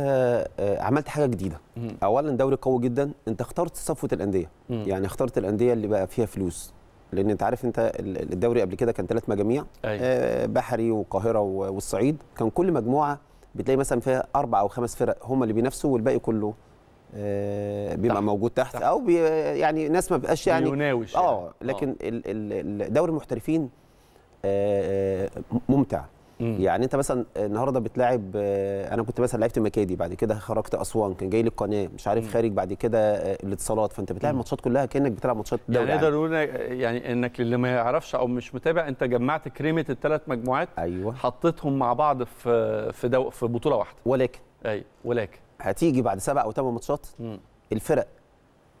عملت حاجه جديده اولا دوري قوي جدا انت اخترت صفوه الانديه يعني اخترت الانديه اللي بقى فيها فلوس لان انت عارف انت الدوري قبل كده كان ثلاث مجاميع أيوة. آه، بحري والقاهره والصعيد كان كل مجموعه بتلاقي مثلا فيها اربع او خمس فرق هم اللي بينافسوا والباقي كله آه، بيبقى تحت. موجود تحت, تحت. او يعني ناس ما بقاش يعني بيناوش اه يعني. لكن آه. دوري المحترفين ممتع مم. يعني انت مثلا النهارده بتلاعب آه، انا كنت مثلا لعبت مكادي بعد كده خرجت اسوان كان جاي لي القناه مش عارف مم. خارج بعد كده آه، الاتصالات فانت بتلاعب ماتشات كلها كانك بتلعب ماتشات دوري يعني نقدر نقول يعني انك اللي ما يعرفش او مش متابع انت جمعت كريمه الثلاث مجموعات ايوه حطيتهم مع بعض في في دو في بطوله واحده ولكن ايوه ولكن هتيجي بعد سبع او ثمان ماتشات الفرق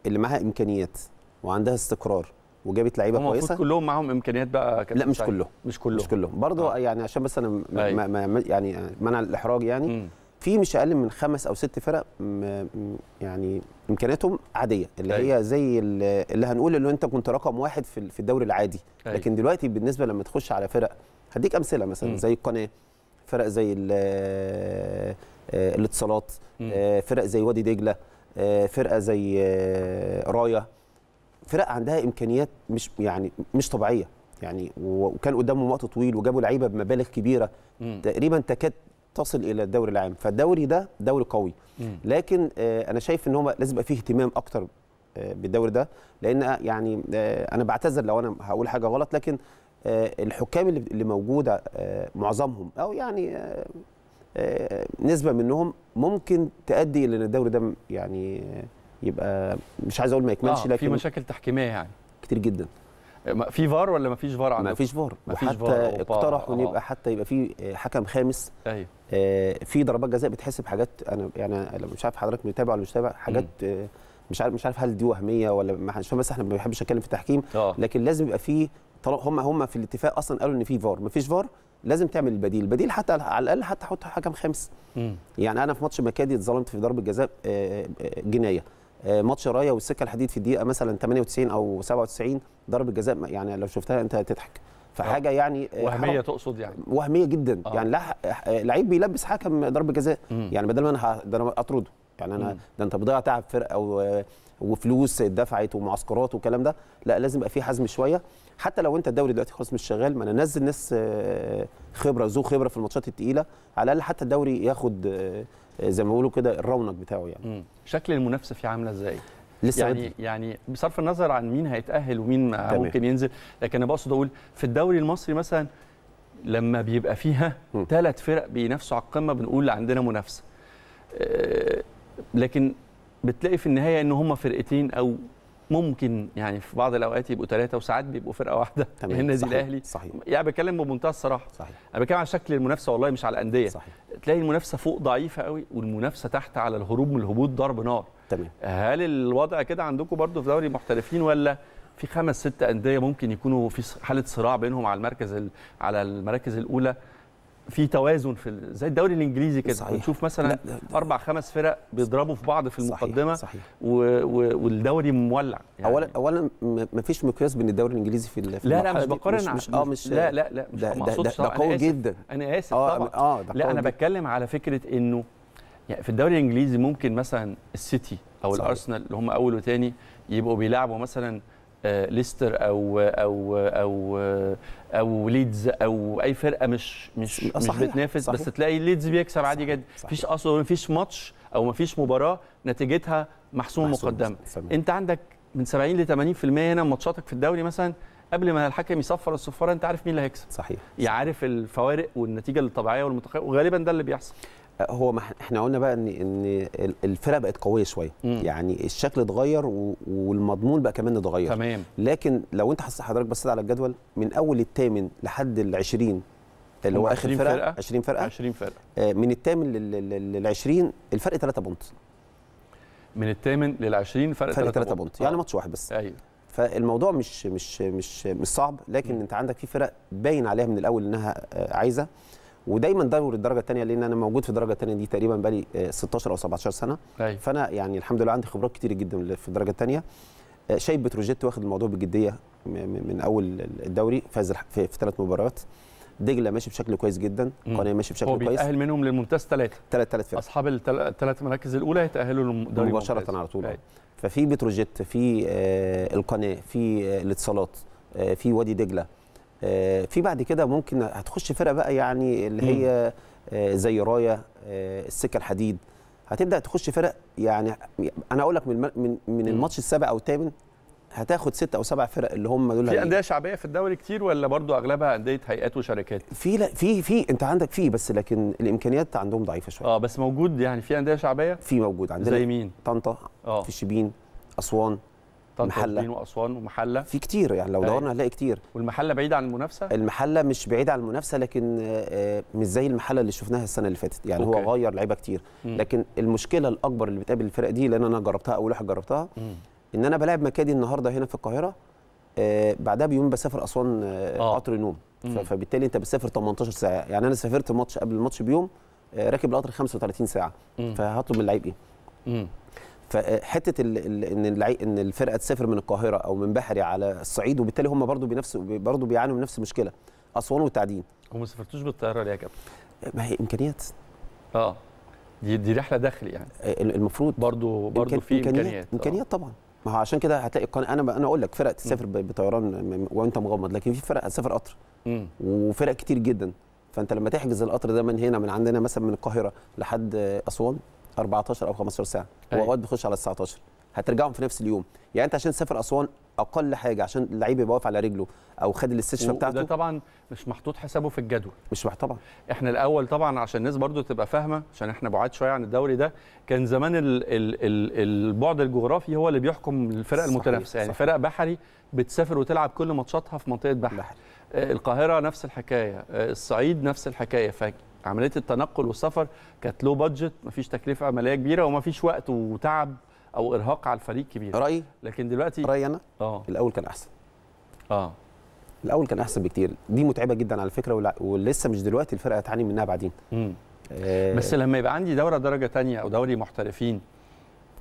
اللي معاها امكانيات وعندها استقرار وجابت لعيبه كويسه كلهم معاهم امكانيات بقى لا مش كلهم مش كلهم مش كلهم برضه آه. يعني عشان بس انا ما ما يعني منع الاحراج يعني في مش اقل من خمس او ست فرق يعني امكانياتهم عاديه اللي أي. هي زي اللي هنقول اللي انت كنت رقم واحد في الدوري العادي أيوة. لكن دلوقتي بالنسبه لما تخش على فرق هديك امثله مثلا زي القناه فرق زي آه، آه، الاتصالات آه، فرق زي وادي دجله فرقه زي رايه فرق عندها امكانيات مش يعني مش طبيعيه يعني وكان قدامهم وقت طويل وجابوا لعيبه بمبالغ كبيره م. تقريبا تكاد تصل الى الدوري العام فالدوري ده دوري قوي م. لكن آه، انا شايف ان هو لازم يبقى فيه اهتمام اكتر آه، بالدوري ده لان آه، يعني انا بعتذر لو انا هقول حاجه غلط لكن الحكام اللي موجوده معظمهم او يعني نسبه منهم ممكن تؤدي الى ان الدوري ده يعني يبقى مش عايز اقول ما يكملش آه لكن في مشاكل تحكيميه يعني كتير جدا آه، في فار ولا ما فيش فار عندك؟ ما فيش فار وحتى اقترحوا ان يبقى آه. حتى يبقى في آه، حكم خامس ايوه آه في ضربات جزاء بتحسب حاجات انا يعني مش عارف حضرتك متابع ولا مش متابع حاجات آه مش عارف مش عارف هل دي وهميه ولا مش بس احنا ما بنحبش نتكلم في التحكيم آه. لكن لازم يبقى في هم هم في الاتفاق اصلا قالوا ان في فار ما فيش فار لازم تعمل البديل البديل حتى على الاقل حتى حط حكم خامس يعني انا في ماتش مكادي اتظلمت في ضربه جزاء جنايه آه، ماتش رايا والسكه الحديد في الدقيقه مثلا 98 او 97 ضربه جزاء يعني لو شفتها انت هتضحك فحاجه آه. يعني آه، وهميه تقصد يعني وهميه جدا أوه. يعني لعيب بيلبس حكم ضربه جزاء يعني بدل ما انا اطرده يعني انا ده انت بتضيع تعب فرقه وفلوس اتدفعت ومعسكرات والكلام ده لا لازم يبقى في حزم شويه حتى لو انت الدوري دلوقتي خلاص مش شغال ما انا نزل ناس خبره ذو خبره في الماتشات الثقيله على الاقل حتى الدوري ياخد زي ما بيقولوا كده الرونق بتاعه يعني مم. شكل المنافسه فيه عامله ازاي لسه يعني بدري. يعني بصرف النظر عن مين هيتاهل ومين تمام. ممكن ينزل لكن انا بقصد اقول في الدوري المصري مثلا لما بيبقى فيها ثلاث فرق بينافسوا على القمه بنقول عندنا منافسه آه، لكن بتلاقي في النهايه ان هم فرقتين او ممكن يعني في بعض الاوقات يبقوا ثلاثه وساعات بيبقوا فرقه واحده *laughs* تمام النادي الاهلي صحيح يعني بتكلم بمنتهى الصراحه صحيح انا بتكلم على شكل المنافسه والله مش على الانديه صحيح تلاقي المنافسه فوق ضعيفه قوي والمنافسه تحت على الهروب من الهبوط ضرب نار تمام هل الوضع كده عندكم برضه في دوري المحترفين ولا في خمس ست انديه ممكن يكونوا في حاله صراع بينهم على المركز على المراكز الاولى في توازن في زي الدوري الانجليزي كده صحيح. بتشوف مثلا لا لا اربع خمس فرق بيضربوا في بعض في المقدمه صحيح. صحيح. و... و... والدوري مولع يعني اولا اولا مفيش مقياس بين الدوري الانجليزي في, في لا لا مش بقارن مش, مش اه مش لا لا لا مش ده, ده, ده, ده قوي جدا انا اسف آه طبعا آه ده لا انا بتكلم على فكره انه يعني في الدوري الانجليزي ممكن مثلا السيتي او صحيح. الارسنال اللي هم اول وثاني يبقوا بيلعبوا مثلا آه، ليستر او او او او ليدز او اي فرقه مش مش صحيح. مش بتنافس صحيح. بس تلاقي ليدز بيكسب عادي جدا مفيش اصلا مفيش ماتش او مفيش مباراه نتيجتها محسوم, مقدمه انت عندك من 70 ل 80% هنا ماتشاتك في الدوري مثلا قبل ما الحكم يصفر الصفاره انت عارف مين اللي هيكسب صحيح يعرف الفوارق والنتيجه الطبيعيه والمتخيله وغالبا ده اللي بيحصل هو ما احنا قلنا بقى ان ان الفرقه بقت قويه شويه يعني الشكل اتغير والمضمون بقى كمان اتغير تمام لكن لو انت حضرتك بس على الجدول من اول الثامن لحد ال 20 اللي هو اخر فرقه, فرقة 20 فرقه 20 فرقه آه من الثامن لل 20 الفرق 3 بونت من الثامن لل 20 فرق 3 بونت, بونت. يعني آه. ماتش واحد بس ايوه فالموضوع مش مش مش مش صعب لكن انت عندك في فرق باين عليها من الاول انها آه، عايزه ودايما دور الدرجه الثانيه لان انا موجود في الدرجه الثانيه دي تقريبا بقالي 16 آه، او 17 سنه أي. أيوه. فانا يعني الحمد لله عندي خبرات كتير جدا في الدرجه الثانيه آه، شايف بتروجيت واخد الموضوع بجديه من اول الدوري فاز في ثلاث مباريات دجله ماشي بشكل كويس جدا القناه ماشي بشكل هو كويس هو بيتاهل منهم للممتاز ثلاثه ثلاث ثلاث فرق اصحاب الثلاث مراكز الاولى هيتاهلوا للدوري مباشره على طول أي. أيوه. ففي بتروجيت في آه القناه في آه الاتصالات آه في وادي دجله آه، في بعد كده ممكن هتخش فرقه بقى يعني اللي هي آه، زي رايا آه، السكه الحديد هتبدا تخش فرق يعني انا اقول لك من من من الماتش السابع او الثامن هتاخد ست او سبع فرق اللي هم دول في انديه شعبيه في الدوري كتير ولا برضو اغلبها انديه هيئات وشركات في لا في في انت عندك في بس لكن الامكانيات عندهم ضعيفه شويه اه بس موجود يعني في انديه شعبيه في موجود عندنا زي مين طنطا في شبين اسوان محله واسوان ومحله في كتير يعني لو آه، دورنا هنلاقي كتير والمحله بعيده عن المنافسه المحله مش بعيده عن المنافسه لكن آه، آه، مش زي المحله اللي شفناها السنه اللي فاتت يعني أوكي. هو غير لعيبه كتير مم. لكن المشكله الاكبر اللي بتقابل الفرق دي لان انا جربتها اول واحد جربتها مم. ان انا بلاعب مكادي النهارده هنا في القاهره بعدها بيوم بسافر اسوان آه قطر نوم مم. فبالتالي انت بتسافر 18 ساعه يعني انا سافرت ماتش قبل الماتش بيوم راكب القطر 35 ساعه مم. فهطلب من اللعيب ايه فحته ان ان الفرقه تسافر من القاهره او من بحري على الصعيد وبالتالي هم برضو بنفس برضو بيعانوا من نفس المشكله اسوان والتعدين وما سافرتوش بالطياره ليه يا كابتن؟ ما هي امكانيات اه دي دي رحله داخلي يعني آه، المفروض برضو برضو إمكان... في امكانيات امكانيات, آه. إمكانيات طبعا ما هو عشان كده هتلاقي القناه انا انا اقول لك فرق تسافر بطيران وانت مغمض لكن في فرق هتسافر قطر وفرق كتير جدا فانت لما تحجز القطر ده من هنا من عندنا مثلا من القاهره لحد اسوان 14 او 15 ساعه أيوة. واوقات بيخش على 19 هترجعهم في نفس اليوم يعني انت عشان تسافر اسوان اقل حاجه عشان اللعيب يبقى واقف على رجله او خد الاستشفاء بتاعته ده طبعا مش محطوط حسابه في الجدول مش محطوط طبعا احنا الاول طبعا عشان الناس برضو تبقى فاهمه عشان احنا بعاد شويه عن الدوري ده كان زمان الـ الـ الـ البعد الجغرافي هو اللي بيحكم الفرق المتنافسه يعني صحيح. فرق بحري بتسافر وتلعب كل ماتشاتها في منطقه بحري, بحري. آه، القاهره نفس الحكايه آه، الصعيد نفس الحكايه عمليه التنقل والسفر كانت لو بادجت مفيش تكلفه عمليه كبيره ومفيش وقت وتعب او ارهاق على الفريق كبير رايي لكن دلوقتي رايي انا اه الاول كان احسن اه الاول كان احسن بكتير دي متعبه جدا على فكره ولسه مش دلوقتي الفرقه هتعاني منها بعدين امم آه بس لما يبقى عندي دوره درجه ثانيه او دوري محترفين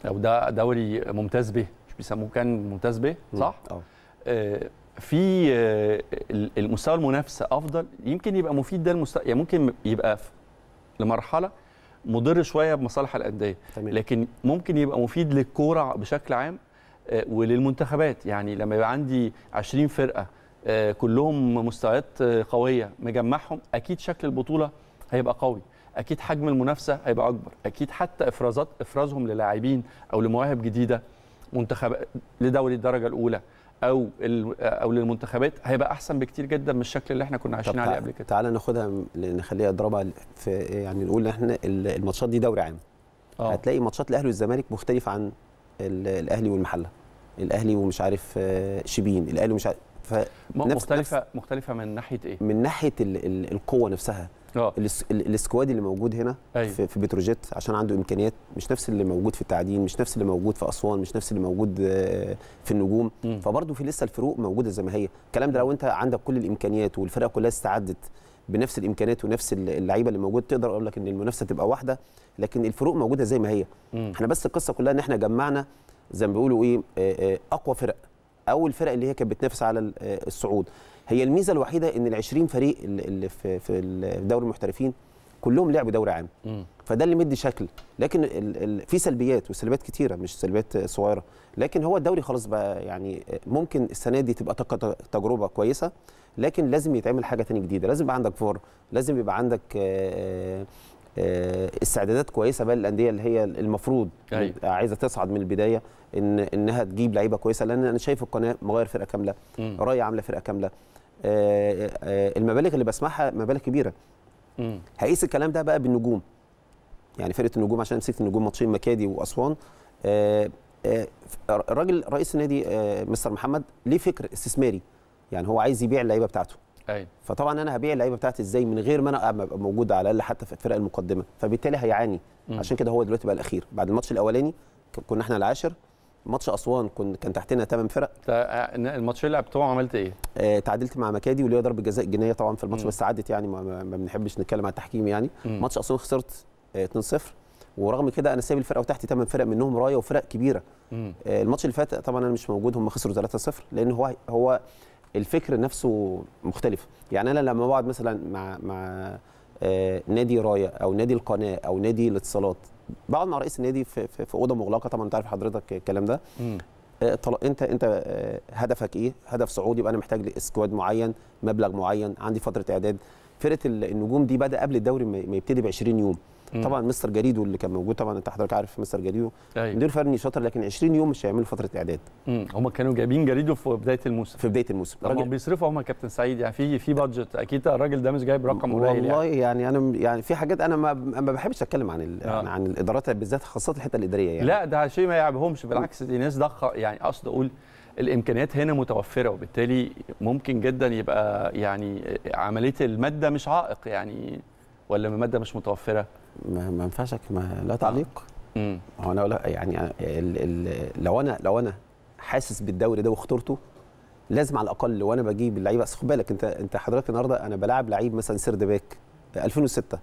او ده دوري ممتاز به مش بيسموه كان ممتاز به صح؟ اه, آه، في آه، المستوى المنافسه افضل يمكن يبقى مفيد ده المستوى يعني ممكن يبقى لمرحله مضر شويه بمصالح الانديه لكن ممكن يبقى مفيد للكوره بشكل عام آه، وللمنتخبات يعني لما يبقى عندي 20 فرقه آه، كلهم مستويات قويه مجمعهم اكيد شكل البطوله هيبقى قوي اكيد حجم المنافسه هيبقى اكبر اكيد حتى افرازات افرازهم للاعبين او لمواهب جديده منتخب لدوري الدرجه الاولى او او للمنتخبات هيبقى احسن بكتير جدا من الشكل اللي احنا كنا عايشين عليه قبل كده تعالى ناخدها نخليها اضربها في يعني نقول ان احنا الماتشات دي دوري عام أوه. هتلاقي ماتشات الاهلي والزمالك مختلفه عن الاهلي والمحله الاهلي ومش عارف آه، شبين الاهلي ومش عارف مختلفه مختلفه من ناحيه ايه من ناحيه القوه نفسها اه السكواد اللي موجود هنا أيوه. في, في بتروجيت عشان عنده امكانيات مش نفس اللي موجود في التعدين مش نفس اللي موجود في اسوان مش نفس اللي موجود آه، في النجوم فبرضه في لسه الفروق موجوده زي ما هي الكلام ده لو انت عندك كل الامكانيات والفرقه كلها استعدت بنفس الامكانيات ونفس اللعيبه اللي موجود تقدر اقول لك ان المنافسه تبقى واحده لكن الفروق موجوده زي ما هي م. احنا بس القصه كلها ان احنا جمعنا زي ما بيقولوا ايه آه، آه، اقوى فرق او الفرق اللي هي كانت بتنافس على آه، الصعود هي الميزه الوحيده ان ال 20 فريق اللي في في دوري المحترفين كلهم لعبوا دوري عام فده اللي مدي شكل لكن في سلبيات وسلبيات كتيره مش سلبيات صغيره لكن هو الدوري خلاص بقى يعني آه، ممكن السنه دي تبقى تجربه كويسه لكن لازم يتعمل حاجه تانية جديده لازم يبقى عندك فور لازم يبقى عندك آه، آه، استعدادات كويسه بقى للانديه اللي هي المفروض أيوة. عايزه تصعد من البدايه ان انها تجيب لعيبه كويسه لان انا شايف القناه مغير فرقه كامله راي عامله فرقه كامله آه، آه، المبالغ اللي بسمعها مبالغ كبيره هقيس الكلام ده بقى بالنجوم يعني فرقه النجوم عشان مسكت النجوم ماتشين مكادي واسوان الراجل رئيس النادي مستر محمد ليه فكر استثماري يعني هو عايز يبيع اللعيبه بتاعته ايوه فطبعا انا هبيع اللعيبه بتاعتي ازاي من غير ما انا ابقى موجود على الاقل حتى في الفرق المقدمه فبالتالي هيعاني م. عشان كده هو دلوقتي بقى الاخير بعد الماتش الاولاني كنا احنا العاشر ماتش اسوان كن كان تحتنا ثمان فرق الماتشين اللي لعبته عملت ايه؟ آه تعادلت مع مكادي وليا ضربه جزاء جنيه طبعا في الماتش م. بس عدت يعني ما, ما بنحبش نتكلم على التحكيم يعني م. ماتش اسوان خسرت آه 2-0 ورغم كده انا سايب الفرقه وتحتي ثمان فرق منهم رايه وفرق كبيره آه الماتش اللي فات طبعا انا مش موجود هم خسروا 3-0 لان هو هو الفكر نفسه مختلف يعني انا لما بقعد مثلا مع مع آه، نادي رايه او نادي القناه او نادي الاتصالات بقعد مع رئيس النادي في, في, في اوضه مغلقه طبعا انت عارف حضرتك الكلام ده آه، طل... انت انت آه، هدفك ايه؟ هدف صعود يبقى انا محتاج لاسكواد معين، مبلغ معين، عندي فتره اعداد. فرقه النجوم دي بدا قبل الدوري ما يبتدي ب 20 يوم. طبعا مستر جريدو اللي كان موجود طبعا انت حضرتك عارف مستر جريدو أيوة. مدير فني شاطر لكن 20 يوم مش هيعملوا فتره اعداد هم كانوا جايبين جريدو في بدايه الموسم في بدايه الموسم طبعا هم بيصرفوا هم كابتن سعيد يعني في في بادجت اكيد الراجل ده مش جايب رقم قليل يعني والله يعني انا يعني في حاجات انا ما ما بحبش اتكلم عن آه. عن الادارات بالذات خاصه الحته الاداريه يعني لا ده شيء ما يعيبهمش بالعكس دي ناس ضخه يعني اقصد اقول الامكانيات هنا متوفره وبالتالي ممكن جدا يبقى يعني عمليه الماده مش عائق يعني ولا الماده مش متوفره ما, ما ينفعش ما لا آه. تعليق امم هو انا يعني الـ الـ لو انا لو انا حاسس بالدوري ده وخطورته لازم على الاقل وانا بجيب اللعيبه بس خد بالك انت انت حضرتك النهارده انا بلاعب لعيب مثلا سيرد باك 2006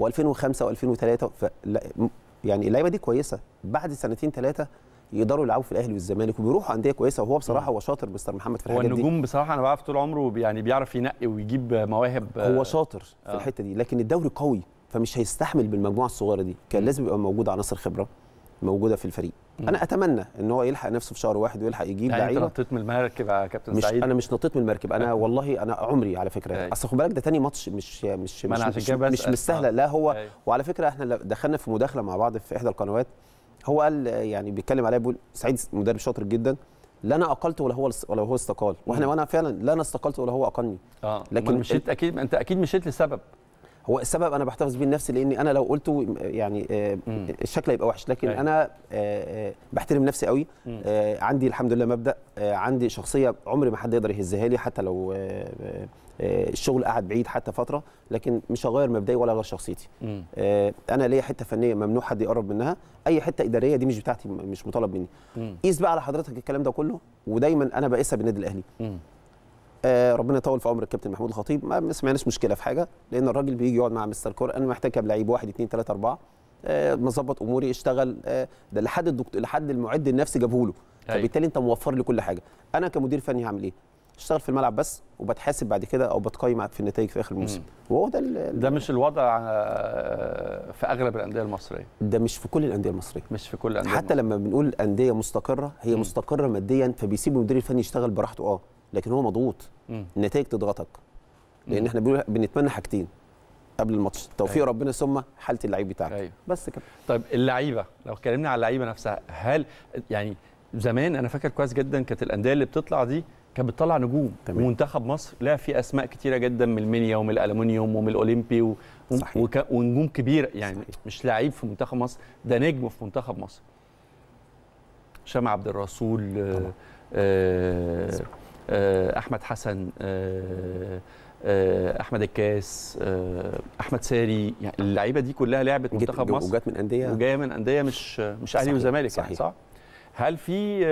و2005 و2003 يعني اللعيبه دي كويسه بعد سنتين ثلاثه يقدروا يلعبوا في الاهلي والزمالك وبيروحوا انديه كويسه وهو بصراحه هو شاطر مستر محمد في الحاجات دي هو النجوم بصراحه انا بعرف طول عمره يعني بيعرف ينقي ويجيب مواهب هو آه، شاطر في آه. الحته دي لكن الدوري قوي فمش هيستحمل بالمجموعه الصغيره دي كان لازم يبقى موجود عناصر خبره موجوده في الفريق انا اتمنى ان هو يلحق نفسه في شهر واحد ويلحق يجيب يعني لعيبه انت نطيت من المركب يا كابتن مش سعيد انا مش نطيت من المركب انا والله انا عمري على فكره أي. اصل خد بالك ده تاني ماتش مش يعني مش مش مش, مش, مش, مش سهله لا هو أي. وعلى فكره احنا دخلنا في مداخله مع بعض في احدى القنوات هو قال يعني بيتكلم عليا بيقول سعيد مدرب شاطر جدا لا انا اقلت ولا هو ولا هو استقال واحنا وانا فعلا لا انا استقلت ولا هو اقلني اه لكن مشيت اكيد انت اكيد مشيت لسبب هو السبب انا بحتفظ بيه لنفسي لاني انا لو قلته يعني آه الشكل هيبقى وحش لكن أي. أيوة. انا آه،, آه بحترم نفسي قوي آه عندي الحمد لله مبدا آه، عندي شخصيه عمري ما حد يقدر يهزها لي حتى لو آه، الشغل قعد بعيد حتى فتره لكن مش هغير مبدئي ولا هغير شخصيتي آه، انا ليا حته فنيه ممنوع حد يقرب منها اي حته اداريه دي مش بتاعتي مش مطالب مني قيس بقى على حضرتك الكلام ده كله ودايما انا بقيسها بالنادي الاهلي آه ربنا يطول في عمر الكابتن محمود الخطيب ما سمعناش مشكله في حاجه لان الراجل بيجي يقعد مع مستر كور انا محتاج لعيب واحد اثنين ثلاثه اربعه آه، مظبط اموري اشتغل آه ده لحد الدكتور لحد المعد النفسي جابه له أيوه. فبالتالي انت موفر لي كل حاجه انا كمدير فني هعمل ايه اشتغل في الملعب بس وبتحاسب بعد كده او بتقيم في النتائج في اخر الموسم وهو ده ده مش الوضع آه، في اغلب الانديه المصريه ده مش في كل الانديه المصريه مش في كل الانديه حتى لما بنقول انديه مستقره هي مم. مستقره ماديا فبيسيب المدير الفني يشتغل براحته اه لكن هو مضغوط النتائج تضغطك لان احنا بنتمنى حاجتين قبل الماتش توفيق أيوة. ربنا ثم حاله اللعيب بتاعك أيوة. بس كده طيب اللعيبه لو اتكلمنا على اللعيبه نفسها هل يعني زمان انا فاكر كويس جدا كانت الانديه اللي بتطلع دي كانت بتطلع نجوم تمام. ومنتخب مصر لا فيه اسماء كتيره جدا من المنيا ومن الالومنيوم ومن الاولمبي و... و... ونجوم كبيره يعني صحيح. مش لعيب في منتخب مصر ده نجم في منتخب مصر شام عبد الرسول آه،, آه،, آه احمد حسن آه, آه، احمد الكاس احمد ساري يعني اللعيبه دي كلها لعبت منتخب مصر وجات من انديه وجايه من انديه مش مش اهلي وزمالك يعني صح هل في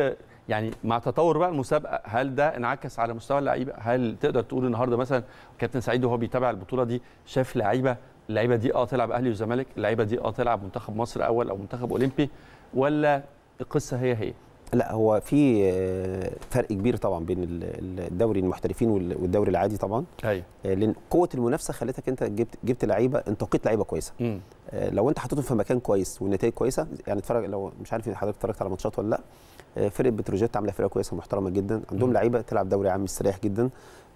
يعني مع تطور بقى المسابقه هل ده انعكس على مستوى اللعيبه هل تقدر تقول النهارده مثلا كابتن سعيد وهو بيتابع البطوله دي شاف لعيبه اللعيبه دي اه تلعب اهلي وزمالك اللعيبه دي اه تلعب منتخب مصر اول او منتخب اولمبي ولا القصه هي هي لا هو في فرق كبير طبعا بين الدوري المحترفين والدوري العادي طبعا ايوه آه، لان قوه المنافسه خلتك انت جبت جبت لعيبه انت لعيبه كويسه م. آه، لو انت حطيتهم في مكان كويس والنتائج كويسه يعني اتفرج لو مش عارف حضرتك اتفرجت على ماتشات ولا لا آه، فرقه بتروجيت عامله فرقه كويسه محترمه جدا عندهم لعيبه تلعب دوري عام مستريح جدا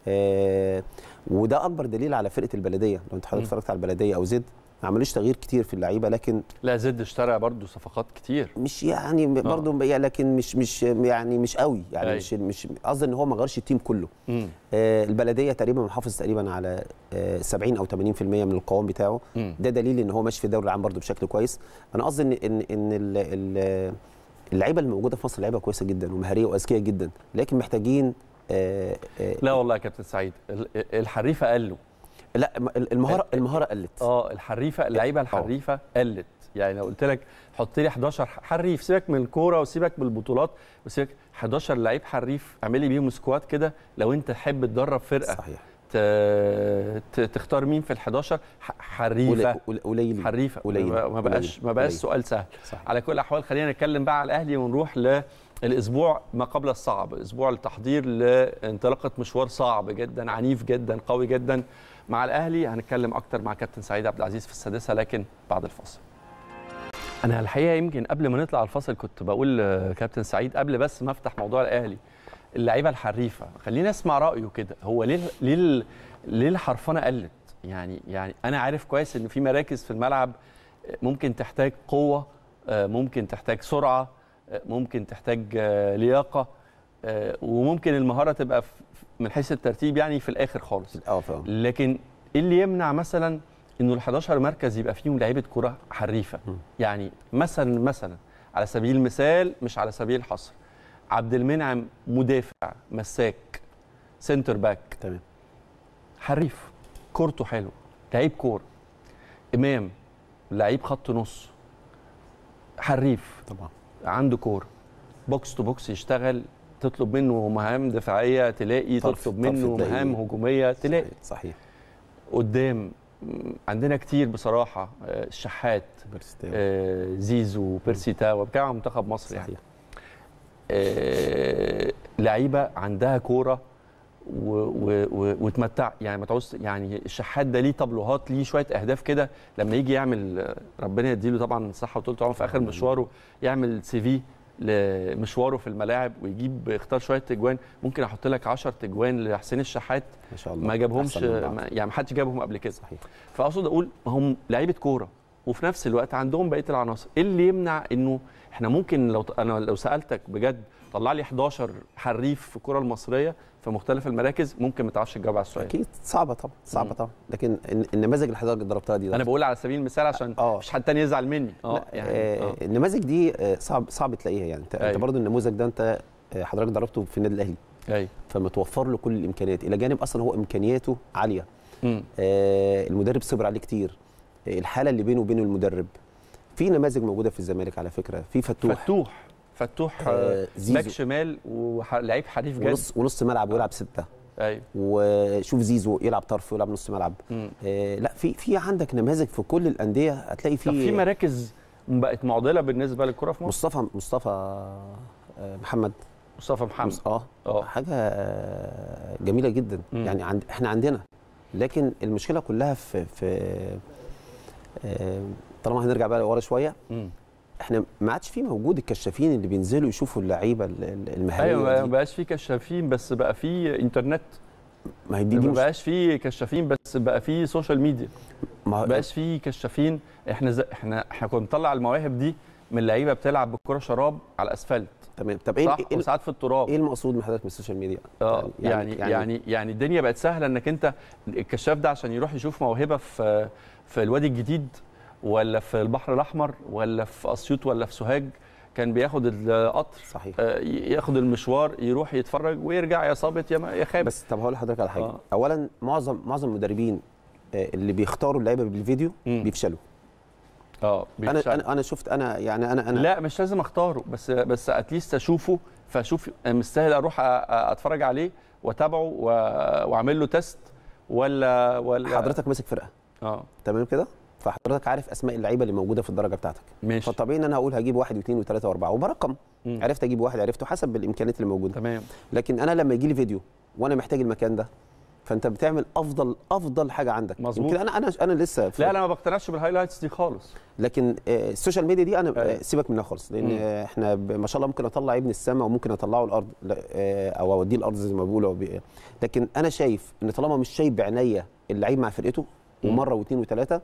آه، وده اكبر دليل على فرقه البلديه لو انت حضرتك اتفرجت على البلديه او زد ما عملوش تغيير كتير في اللعيبه لكن لا زد اشترى برضه صفقات كتير مش يعني آه. برضه يعني لكن مش مش يعني مش قوي يعني أي. مش مش قصدي ان هو ما غيرش التيم كله آه البلديه تقريبا محافظ تقريبا على آه 70 او 80% من القوام بتاعه م. ده دليل ان هو ماشي في الدوري العام برضه بشكل كويس انا قصدي ان ان, إن ال ال اللعيبه الموجوده في مصر لعيبه كويسه جدا ومهاريه واذكياء جدا لكن محتاجين آه, آه، لا والله يا كابتن سعيد الحريفه قلوا لا المهاره المهاره قلت اه الحريفه اللعيبه آه. الحريفه قلت يعني لو قلت لك حط لي 11 حريف سيبك من الكوره وسيبك من البطولات وسيبك 11 لعيب حريف اعمل لي بيهم سكواد كده لو انت تحب تدرب فرقه صحيح تختار مين في ال11 حريفه قليل حريفه قليل ما بقاش ما بقاش سؤال سهل صحيح. على كل الاحوال خلينا نتكلم بقى على الاهلي ونروح للاسبوع ما قبل الصعب اسبوع التحضير لانطلاقه مشوار صعب جدا عنيف جدا قوي جدا مع الاهلي هنتكلم اكتر مع كابتن سعيد عبد العزيز في السادسه لكن بعد الفاصل انا الحقيقه يمكن قبل ما نطلع الفاصل كنت بقول آه، كابتن سعيد قبل بس ما افتح موضوع الاهلي اللعيبه الحريفه خلينا اسمع رايه كده هو ليه ليه ليه الحرفنه قلت يعني يعني انا عارف كويس ان في مراكز في الملعب ممكن تحتاج قوه آه، ممكن تحتاج سرعه آه، ممكن تحتاج آه، لياقه وممكن المهاره تبقى من حيث الترتيب يعني في الاخر خالص لكن ايه اللي يمنع مثلا انه ال11 مركز يبقى فيهم لعيبه كره حريفه يعني مثلا مثلا على سبيل المثال مش على سبيل الحصر عبد المنعم مدافع مساك سنتر باك تمام حريف كورته حلو لعيب كور امام لعيب خط نص حريف طبعا عنده كور بوكس تو بوكس يشتغل تطلب منه مهام دفاعيه تلاقي طرف تطلب منه طرف مهام هجوميه تلاقي صحيح, قدام عندنا كتير بصراحه آه، الشحات آه زيزو بيرسي تاو بتاع منتخب مصر يعني. صحيح. يعني آه، لعيبه عندها كوره وتمتع يعني ما تعوز يعني الشحات ده ليه طبلوهات ليه شويه اهداف كده لما يجي يعمل ربنا يديله طبعا صحه وطول عمره في اخر مشواره يعمل سي في لمشواره في الملاعب ويجيب اختار شويه تجوان ممكن احط لك 10 تجوان لحسين الشحات ما شاء الله ما جابهمش ما يعني ما حدش جابهم قبل كده صحيح فاقصد اقول هم لعيبه كوره وفي نفس الوقت عندهم بقيه العناصر ايه اللي يمنع انه احنا ممكن لو انا لو سالتك بجد طلع لي 11 حريف في الكره المصريه في مختلف المراكز ممكن ما تعرفش تجاوب على السؤال اكيد صعبه طبعا صعبه طبعا لكن النماذج اللي حضرتك ضربتها دي, دي انا بقول على سبيل المثال عشان أوه. مش حد تاني يزعل مني اه يعني آه، آه. النماذج دي آه، صعب صعب تلاقيها يعني انت, أيوه. انت برضو النموذج ده انت حضرتك ضربته في النادي الاهلي ايوه فمتوفر له كل الامكانيات الى جانب اصلا هو امكانياته عاليه آه المدرب صبر عليه كتير الحاله اللي بينه وبين المدرب في نماذج موجوده في الزمالك على فكره في فتوح فتوح فتوح آه باك شمال ولعيب حريف جدا ونص ونص ملعب ويلعب سته ايوه وشوف زيزو يلعب طرف ويلعب نص ملعب آه لا في في عندك نماذج في كل الانديه هتلاقي في طب في مراكز بقت معضله بالنسبه للكره في مصر مصطفى مصطفى آه، محمد مصطفى محمد اه اه حاجه جميله جدا مم. يعني عند احنا عندنا لكن المشكله كلها في في آه، طالما هنرجع بقى لورا شويه مم. احنا ما عادش في موجود الكشافين اللي بينزلوا يشوفوا اللعيبه المهاريه ايوه ما بقاش في كشافين بس بقى في انترنت ما هي دي ما بقاش في كشافين بس بقى في سوشيال ميديا ما بقاش في كشافين احنا ز... احنا احنا كنا بنطلع المواهب دي من لعيبه بتلعب بالكره شراب على الاسفلت تمام طب ايه ساعات إيه وساعات في التراب ايه المقصود من حضرتك من السوشيال ميديا اه يعني، يعني، يعني،, يعني يعني يعني, يعني الدنيا بقت سهله انك انت الكشاف ده عشان يروح يشوف موهبه في في الوادي الجديد ولا في البحر الاحمر ولا في اسيوط ولا في سوهاج كان بياخد القطر صحيح آه، ياخد المشوار يروح يتفرج ويرجع يا صابت يا يا خاب بس طب هقول لحضرتك على حاجه آه. اولا معظم معظم المدربين آه، اللي بيختاروا اللعيبه بالفيديو م. بيفشلوا اه بيفشلوا. انا انا شفت انا يعني انا انا لا مش لازم اختاره بس بس اتليست اشوفه فاشوف آه، مستاهل اروح اتفرج عليه واتابعه واعمل له تيست ولا ولا حضرتك ماسك فرقه اه تمام كده فحضرتك عارف اسماء اللعيبه اللي موجوده في الدرجه بتاعتك ماشي فطبيعي ان انا اقول هجيب واحد واثنين وثلاثه واربعه وبرقم مم. عرفت اجيب واحد عرفته حسب الامكانيات اللي موجوده تمام لكن انا لما يجي لي فيديو وانا محتاج المكان ده فانت بتعمل افضل افضل حاجه عندك مظبوط يمكن انا انا انا لسه لا انا ما بقتنعش بالهايلايتس دي خالص لكن آه، السوشيال ميديا دي انا أيه. سيبك منها خالص لان مم. آه، احنا ما شاء الله ممكن اطلع ابن السماء وممكن اطلعه الارض او اوديه الارض زي ما بيقولوا لكن انا شايف ان طالما مش شايف بعناية اللعيب مع فرقته ومره واثنين وثلاثه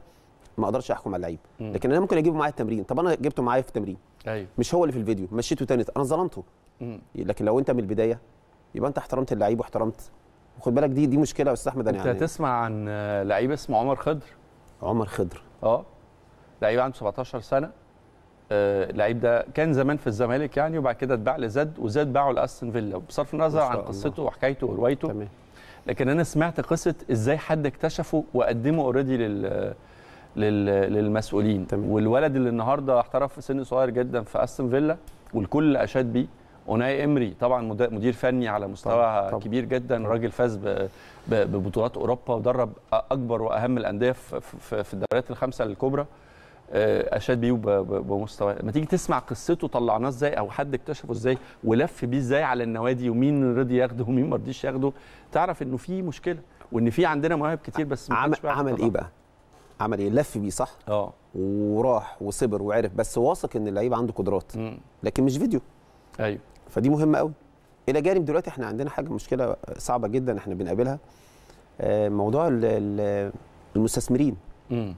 ما اقدرش احكم على اللعيب لكن انا ممكن اجيبه معايا التمرين طب انا جبته معايا في التمرين أيوه. مش هو اللي في الفيديو مشيته تاني انا ظلمته لكن لو انت من البدايه يبقى انت احترمت اللعيب واحترمت وخد بالك دي دي مشكله يا استاذ احمد انت يعني تسمع عن لعيب اسمه عمر خضر عمر خضر اه لعيب عنده 17 سنه آه، اللعيب ده كان زمان في الزمالك يعني وبعد كده اتباع لزد وزد باعه لاستون فيلا بصرف النظر عن قصته وحكايته وروايته تمام لكن انا سمعت قصه ازاي حد اكتشفه وقدمه اوريدي لل للمسؤولين تمام. والولد اللي النهارده احترف في سن صغير جدا في استون فيلا والكل اشاد بيه اوناي امري طبعا مدير فني على مستوى طبعا. طبعا. كبير جدا راجل فاز ببطولات اوروبا ودرب اكبر واهم الانديه في الدوريات الخمسه الكبرى آه، اشاد بيه بمستوى ما تيجي تسمع قصته طلعناه ازاي او حد اكتشفه ازاي ولف بيه ازاي على النوادي ومين رضي ياخده ومين ما رضيش ياخده تعرف انه في مشكله وان في عندنا مواهب كتير بس عمل, عمل ايه بقى عمل ايه لف بيه صح اه وراح وصبر وعرف بس واثق ان اللعيب عنده قدرات مم. لكن مش فيديو ايوه فدي مهمه قوي الى جانب دلوقتي احنا عندنا حاجه مشكله صعبه جدا احنا بنقابلها آه، موضوع المستثمرين مم.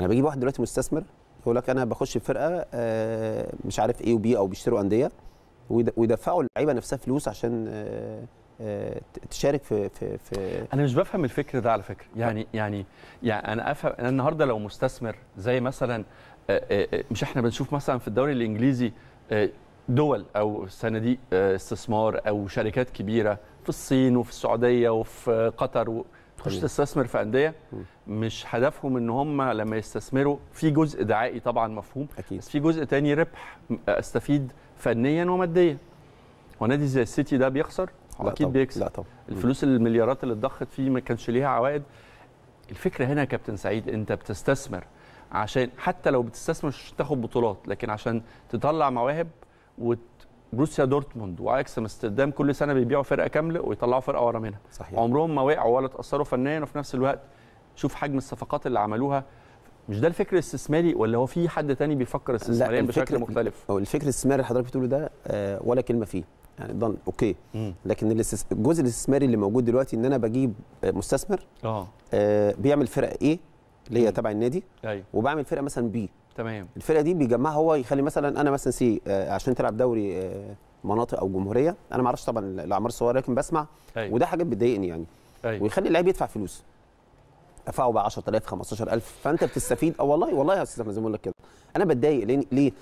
انا بجيب واحد دلوقتي مستثمر يقول لك انا بخش فرقه آه، مش عارف ايه وبي او بيشتروا انديه ويدفعوا اللعيبه نفسها فلوس عشان آه، آه، تشارك في في في انا مش بفهم الفكر ده على فكره يعني يعني يعني انا افهم انا النهارده لو مستثمر زي مثلا آه، آه، مش احنا بنشوف مثلا في الدوري الانجليزي دول او صناديق استثمار او شركات كبيره في الصين وفي السعوديه وفي قطر تخش تستثمر في انديه مش هدفهم ان هم لما يستثمروا في جزء دعائي طبعا مفهوم أكيد. بس في جزء تاني ربح استفيد فنيا وماديا ونادي زي السيتي ده بيخسر هو اكيد بيكسب لا طبعا الفلوس المليارات اللي اتضخت فيه ما كانش ليها عوائد الفكره هنا يا كابتن سعيد انت بتستثمر عشان حتى لو بتستثمر مش تاخد بطولات لكن عشان تطلع مواهب وبروسيا دورتموند واياكس امستردام كل سنه بيبيعوا فرقه كامله ويطلعوا فرقه ورا منها صحيح. عمرهم ما وقعوا ولا تاثروا فنيا وفي نفس الوقت شوف حجم الصفقات اللي عملوها مش ده الفكر الاستثماري ولا هو في حد تاني بيفكر استثماريا بشكل مختلف؟ الفكر الاستثماري اللي حضرتك بتقوله ده آه، ولا كلمه فيه يعني ضن اوكي مم. لكن الجزء الاستثماري اللي موجود دلوقتي ان انا بجيب مستثمر اه, آه، بيعمل فرق ايه اللي هي تبع النادي أيوة. وبعمل فرقه مثلا بي تمام الفرقه دي بيجمعها هو يخلي مثلا انا مثلا سي آه، عشان تلعب دوري آه، مناطق او جمهوريه انا ما اعرفش طبعا الاعمار الصغيره لكن بسمع أيوة. وده حاجات بتضايقني يعني أيوة. ويخلي اللعيب يدفع فلوس دفعوا بقى 10000 15000 فانت بتستفيد اه والله والله يا استاذ احمد زي ما بقول لك كده انا بتضايق ليه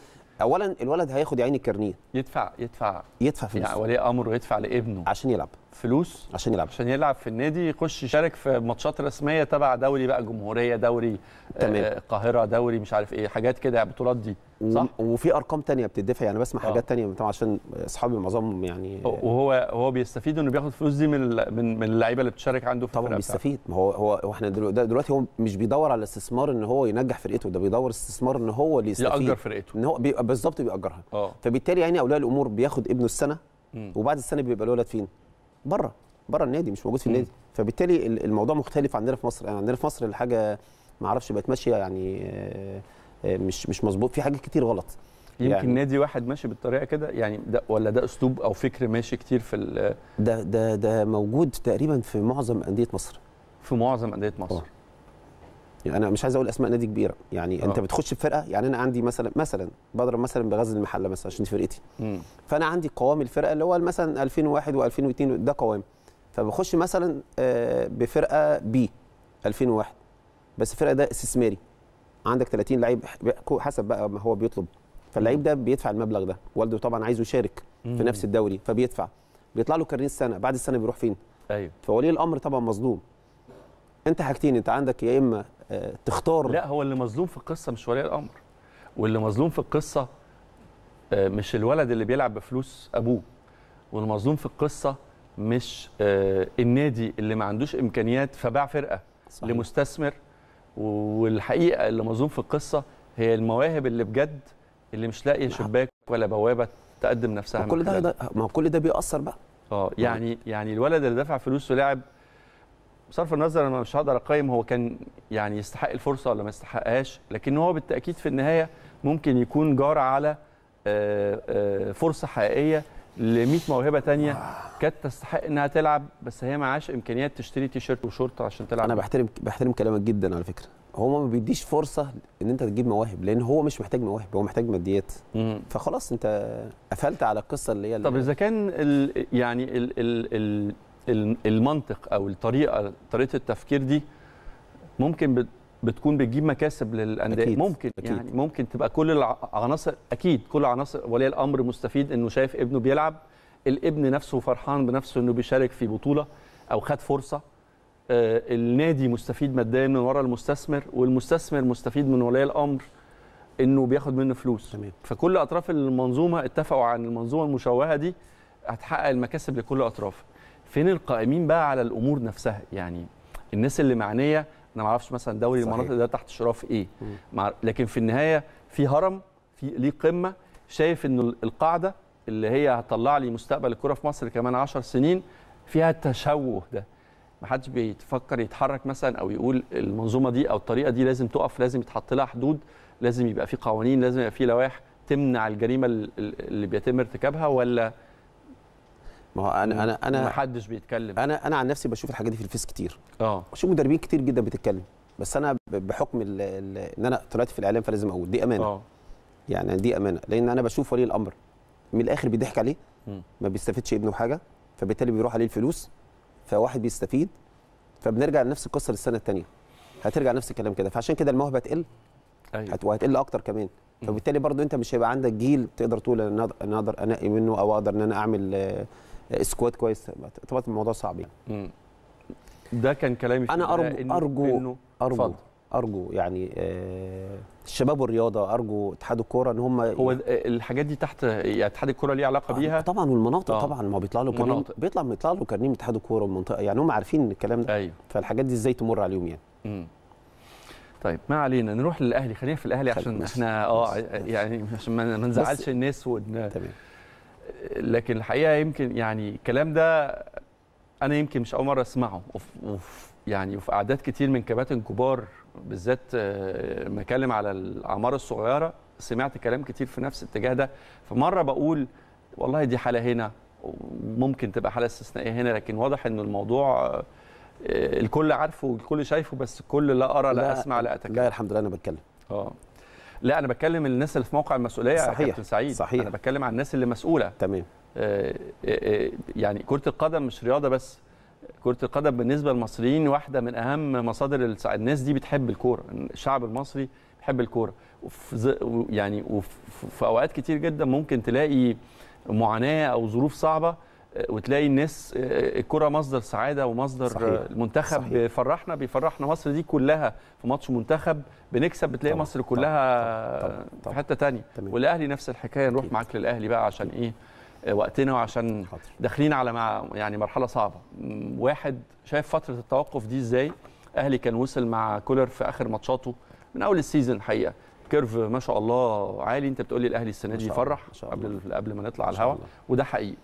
اولا الولد هياخد يا عيني يدفع يدفع يدفع فلوس يعني ولي امره يدفع لابنه عشان يلعب فلوس عشان يلعب عشان يلعب في النادي يخش يشارك في ماتشات رسميه تبع دوري بقى جمهوريه دوري تمام. آه دوري مش عارف ايه حاجات كده البطولات يعني دي صح وفي ارقام تانية بتدفع يعني بسمع آه. حاجات تانية عشان اصحابي معظمهم يعني وهو هو بيستفيد انه بياخد فلوس دي من من من اللعيبه اللي بتشارك عنده في طبعا بيستفيد ما هو هو احنا دلوقتي هو مش بيدور على استثمار ان هو ينجح فرقته ده بيدور استثمار ان هو اللي يستفيد ياجر فرقته ان هو بالظبط بيأجرها أوه. فبالتالي يعني اولياء الامور بياخد ابنه السنه م. وبعد السنه بيبقى الولد فين؟ بره بره النادي مش موجود في النادي م. فبالتالي الموضوع مختلف عندنا في مصر يعني عندنا في مصر الحاجه ما اعرفش بقت ماشيه يعني آه آه، مش مش مظبوط في حاجات كتير غلط يمكن يعني نادي واحد ماشي بالطريقه كده يعني ده ولا ده اسلوب او فكر ماشي كتير في ده ده ده موجود تقريبا في معظم انديه مصر في معظم انديه مصر أوه. يعني انا مش عايز اقول اسماء نادي كبيره يعني أوه. انت آه. بتخش بفرقه يعني انا عندي مثلا مثلا بضرب مثلا بغزل المحله مثلا عشان دي فرقتي فانا عندي قوام الفرقه اللي هو مثلا 2001 و2002 ده قوام فبخش مثلا آه، بفرقه بي 2001 بس الفرقه ده استثماري عندك 30 لعيب حسب بقى ما هو بيطلب فاللعيب ده بيدفع المبلغ ده والده طبعا عايزه يشارك في نفس الدوري فبيدفع بيطلع له كارنيه السنه بعد السنه بيروح فين ايوه فولي الامر طبعا مظلوم انت حاجتين انت عندك يا اما آه، تختار لا هو اللي مظلوم في القصه مش ولي الامر واللي مظلوم في القصه آه، مش الولد اللي بيلعب بفلوس ابوه والمظلوم في القصه مش آه، النادي اللي ما عندوش امكانيات فباع فرقه صحيح. لمستثمر والحقيقه اللي مظلوم في القصه هي المواهب اللي بجد اللي مش لاقيه نعم. شباك ولا بوابه تقدم نفسها كل ده ما كل ده بيأثر بقى اه يعني يعني الولد اللي دفع فلوس ولعب بصرف النظر انا مش هقدر اقيم هو كان يعني يستحق الفرصه ولا ما يستحقهاش لكن هو بالتاكيد في النهايه ممكن يكون جار على آه، آه، فرصه حقيقيه ل 100 موهبه تانية آه. كانت تستحق انها تلعب بس هي معاش امكانيات تشتري تي شيرت وشورت عشان تلعب انا بحترم بحترم كلامك جدا على فكره هو ما بيديش فرصه ان انت تجيب مواهب لان هو مش محتاج مواهب هو محتاج ماديات فخلاص انت قفلت على القصه اللي هي طب اذا كان الـ يعني الـ الـ الـ المنطق او الطريقه طريقه التفكير دي ممكن بتكون بتجيب مكاسب للانديه أكيد. ممكن يعني أكيد. يعني ممكن تبقى كل العناصر اكيد كل عناصر ولي الامر مستفيد انه شايف ابنه بيلعب الابن نفسه فرحان بنفسه انه بيشارك في بطوله او خد فرصه آه، النادي مستفيد ماديا من وراء المستثمر والمستثمر مستفيد من ولي الامر انه بياخد منه فلوس تمام. فكل اطراف المنظومه اتفقوا عن المنظومه المشوهه دي هتحقق المكاسب لكل اطراف فين القائمين بقى على الامور نفسها يعني الناس اللي معنيه انا ما اعرفش مثلا دوري المناطق ده تحت اشراف ايه مع... لكن في النهايه في هرم في ليه قمه شايف ان القاعده اللي هي هتطلع لي مستقبل الكره في مصر كمان 10 سنين فيها التشوه ده ما حدش بيفكر يتحرك مثلا او يقول المنظومه دي او الطريقه دي لازم تقف لازم يتحط لها حدود لازم يبقى في قوانين لازم يبقى في لوائح تمنع الجريمه اللي بيتم ارتكابها ولا ما هو انا انا انا ما حدش بيتكلم انا انا عن نفسي بشوف الحاجات دي في الفيس كتير اه بشوف مدربين كتير جدا بتتكلم بس انا بحكم الـ الـ ان انا طلعت في الاعلام فلازم اقول دي امانه اه يعني دي امانه لان انا بشوف ولي الامر من الاخر بيضحك عليه ما بيستفدش ابنه حاجه فبالتالي بيروح عليه الفلوس فواحد بيستفيد فبنرجع لنفس القصه للسنه الثانيه هترجع نفس الكلام كده فعشان كده الموهبه هتقل أيوة. وهتقل اكتر كمان فبالتالي برضو انت مش هيبقى عندك جيل تقدر تقول انا اقدر انقي منه او اقدر ان انا اعمل سكواد كويس طبعا الموضوع صعب يعني ده كان كلامي انا ارجو إن ارجو إنه ارجو فضل. ارجو يعني آه الشباب والرياضه ارجو اتحاد الكوره ان هم هو الحاجات دي تحت يعني اتحاد الكوره ليه علاقه آه، بيها طبعا والمناطق آه. طبعا ما بيطلع له كريم بيطلع بيطلع له كريم اتحاد الكوره والمنطقه يعني هم عارفين الكلام ده أيوه. فالحاجات دي ازاي تمر عليهم يعني مم. طيب ما علينا نروح للاهلي خلينا في الاهلي عشان احنا اه يعني عشان ما نزعلش الناس ون... تمام لكن الحقيقه يمكن يعني الكلام ده انا يمكن مش اول مره اسمعه وف, وف يعني وفي اعداد كتير من كباتن كبار بالذات آه، لما اتكلم على الاعمار الصغيره سمعت كلام كتير في نفس الاتجاه ده فمره بقول والله دي حاله هنا ممكن تبقى حاله استثنائيه هنا لكن واضح ان الموضوع آه، الكل عارفه والكل شايفه بس الكل لا ارى لا, لا اسمع لا اتكلم لا الحمد لله انا بتكلم اه لا انا بتكلم الناس اللي في موقع المسؤوليه صحيح يا كابتن سعيد صحيح انا بتكلم عن الناس اللي مسؤوله تمام آه،, آه،, آه يعني كره القدم مش رياضه بس كره القدم بالنسبه للمصريين واحده من اهم مصادر السع... الناس دي بتحب الكوره الشعب المصري بيحب الكوره وفي يعني وفي اوقات كتير جدا ممكن تلاقي معاناه او ظروف صعبه وتلاقي الناس الكره مصدر سعاده ومصدر صحيح. المنتخب صحيح. بيفرحنا بيفرحنا مصر دي كلها في ماتش منتخب بنكسب بتلاقي طبعًا. مصر كلها طبعًا. طبعًا. طبعًا. في حته ثانيه والاهلي نفس الحكايه نروح معاك للاهلي بقى عشان ايه وقتنا وعشان داخلين على مع يعني مرحله صعبه واحد شايف فتره التوقف دي ازاي اهلي كان وصل مع كولر في اخر ماتشاته من اول السيزون حقيقه كيرف ما شاء الله عالي انت بتقول لي الاهلي السنه دي يفرح قبل قبل ما نطلع على الهواء وده حقيقي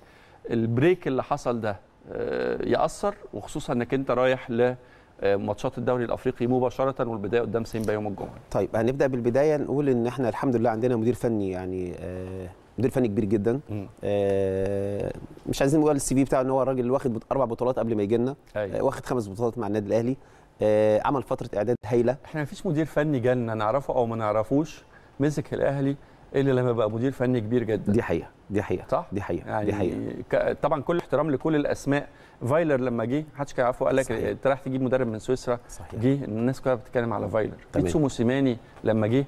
البريك اللي حصل ده آه، ياثر وخصوصا انك انت رايح ل آه، ماتشات الدوري الافريقي مباشره والبدايه قدام سيمبا يوم الجمعه. طيب هنبدا بالبدايه نقول ان احنا الحمد لله عندنا مدير فني يعني آه، مدير فني كبير جدا مش عايزين نقول السي في بتاعه ان هو الراجل واخد اربع بطولات قبل ما يجي لنا أيوه. واخد خمس بطولات مع النادي الاهلي عمل فتره اعداد هايله احنا ما فيش مدير فني جالنا نعرفه او ما نعرفوش مسك الاهلي الا لما بقى مدير فني كبير جدا دي حقيقه دي حقيقه صح دي حقيقه يعني دي حقيقه طبعا كل احترام لكل الاسماء فايلر لما جه محدش كان يعرفه قال لك انت رايح تجيب مدرب من سويسرا جه الناس كلها بتتكلم على فايلر بيتسو موسيماني لما جه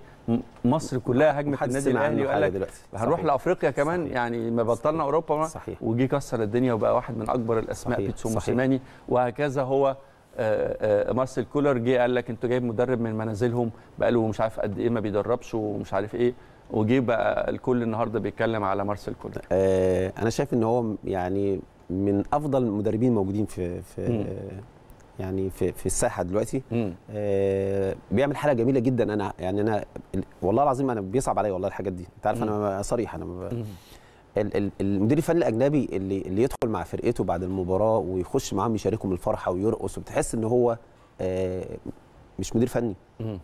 مصر كلها هجمت النادي الاهلي وقال لك هنروح لافريقيا كمان صحيح. يعني ما بطلنا اوروبا وجه كسر الدنيا وبقى واحد من اكبر الاسماء بيتسو موسيماني وهكذا هو آه، آه، مارسيل كولر جه قال لك انتوا جايب مدرب من منازلهم بقاله مش عارف قد ايه ما بيدربش ومش عارف ايه وجي بقى الكل النهارده بيتكلم على مارسيل كولر آه انا شايف ان هو يعني من افضل المدربين الموجودين في في مم. يعني في في الساحه دلوقتي مم. آه بيعمل حاله جميله جدا انا يعني انا والله العظيم انا بيصعب عليا والله الحاجات دي انت عارف انا صريح انا المدير الفني الاجنبي اللي اللي يدخل مع فرقته بعد المباراه ويخش معاهم يشاركهم الفرحه ويرقص وبتحس ان هو آه مش مدير فني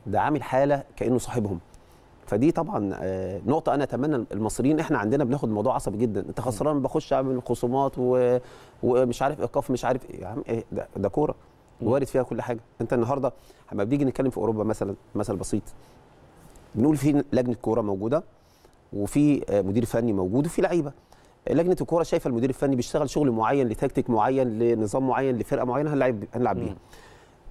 ده عامل حاله كانه صاحبهم فدي طبعا آه، نقطه انا اتمنى المصريين احنا عندنا بناخد الموضوع عصبي جدا انت خسران بخش اعمل خصومات و... ومش عارف ايقاف مش عارف إيه. يا عم ايه ده, ده كوره وارد فيها كل حاجه انت النهارده لما بنيجي نتكلم في اوروبا مثلا مثل بسيط بنقول في لجنه كوره موجوده وفي آه، مدير فني موجود وفي لعيبه لجنه الكوره شايفه المدير الفني بيشتغل شغل معين لتكتيك معين لنظام معين لفرقه معينه هنلعب هنلعب بيها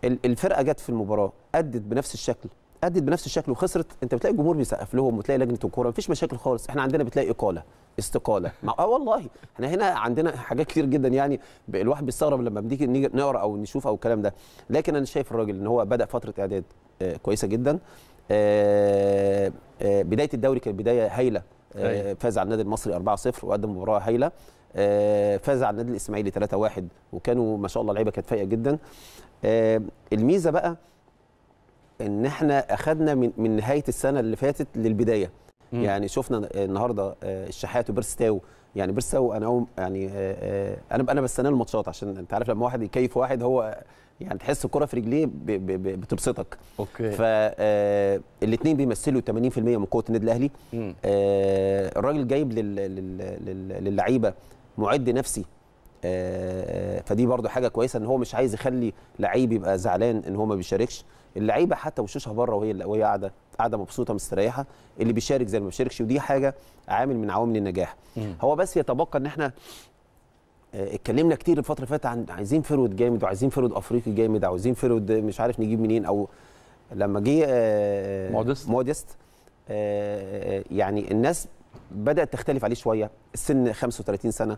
الفرقه جت في المباراه ادت بنفس الشكل ادت بنفس الشكل وخسرت انت بتلاقي الجمهور بيسقف لهم وتلاقي لجنه الكوره مفيش مشاكل خالص احنا عندنا بتلاقي اقاله استقاله اه والله احنا هنا عندنا حاجات كتير جدا يعني الواحد بيستغرب لما بنيجي نقرا او نشوف او الكلام ده لكن انا شايف الراجل ان هو بدا فتره اعداد آه كويسه جدا آه آه بدايه الدوري كانت بدايه هايله آه أيوة. فاز على النادي المصري 4-0 وقدم مباراه هايله آه فاز على النادي الاسماعيلي 3-1 وكانوا ما شاء الله لعيبه كانت فايقه جدا آه الميزه بقى ان احنا اخذنا من من نهايه السنه اللي فاتت للبدايه مم. يعني شفنا النهارده آه، الشحات وبرستاو يعني برستاو انا يعني آه، آه، انا انا بستنى الماتشات عشان انت عارف لما واحد يكيف واحد هو يعني تحس الكره في رجليه بتبسطك اوكي فالاثنين بيمثلوا 80% من قوه النادي الاهلي الراجل جايب للعيبه معد نفسي فدي برضو حاجه كويسه ان هو مش عايز يخلي لعيب يبقى زعلان ان هو ما بيشاركش اللعيبه حتى وشوشها بره وهي وهي قاعده قاعده مبسوطه مستريحه اللي بيشارك زي ما بيشاركش ودي حاجه عامل من عوامل النجاح هو بس يتبقى ان احنا آه، اتكلمنا كتير الفتره اللي فاتت عن عايزين فرود جامد وعايزين فرود افريقي جامد عايزين فرود مش عارف نجيب منين او لما جه آه، آه، مودست مودست يعني الناس بدات تختلف عليه شويه السن 35 سنه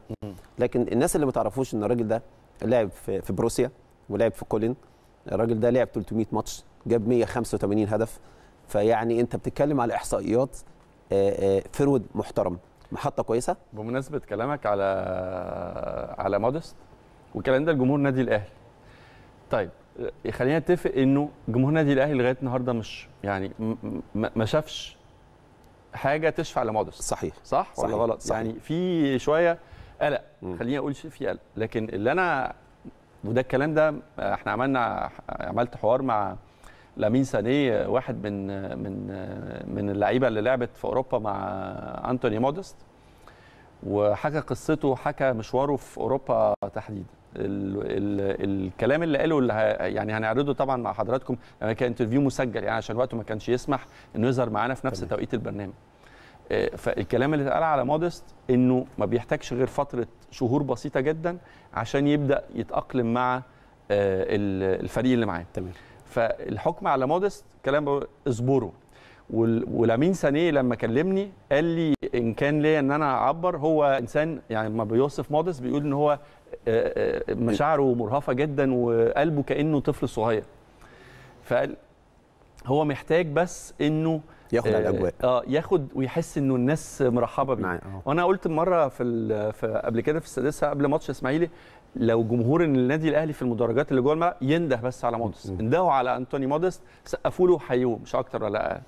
لكن الناس اللي ما تعرفوش ان الراجل ده لعب في بروسيا ولعب في كولين الراجل ده لعب 300 ماتش جاب 185 هدف فيعني انت بتتكلم على احصائيات آه، آه، فرود محترم محطه كويسه بمناسبه كلامك على على مودست والكلام ده لجمهور نادي الاهلي طيب آه، خلينا نتفق انه جمهور نادي الاهلي لغايه النهارده مش يعني ما شافش حاجه تشفع لمودست صحيح صح, صح ولا غلط يعني في شويه قلق خليني اقول في قلق لكن اللي انا وده الكلام ده احنا عملنا عملت حوار مع لامين سانيه واحد من من من اللعيبه اللي لعبت في اوروبا مع انتوني مودست وحكى قصته حكى مشواره في اوروبا تحديدا ال ال الكلام اللي قاله اللي يعني هنعرضه طبعا مع حضراتكم لما يعني كان انترفيو مسجل يعني عشان وقته ما كانش يسمح انه يظهر معانا في نفس طبعا. توقيت البرنامج آه، فالكلام اللي اتقال على مودست انه ما بيحتاجش غير فتره شهور بسيطه جدا عشان يبدا يتاقلم مع آه، الفريق اللي معاه تمام فالحكم على مودست كلام اصبروا ولامين سانيه لما كلمني قال لي ان كان ليا ان انا اعبر هو انسان يعني لما بيوصف مودست بيقول ان هو آه، آه، مشاعره مرهفه جدا وقلبه كانه طفل صغير فقال هو محتاج بس انه ياخد على آه، الاجواء اه ياخد ويحس انه الناس مرحبه بيه نعم، آه. وانا قلت مره في, في قبل كده في السادسه قبل ماتش اسماعيلي لو جمهور النادي الاهلي في المدرجات اللي جوه الملعب ينده بس على مودست اندهوا على انتوني مودست سقفوا له وحيوه مش اكتر ولا اقل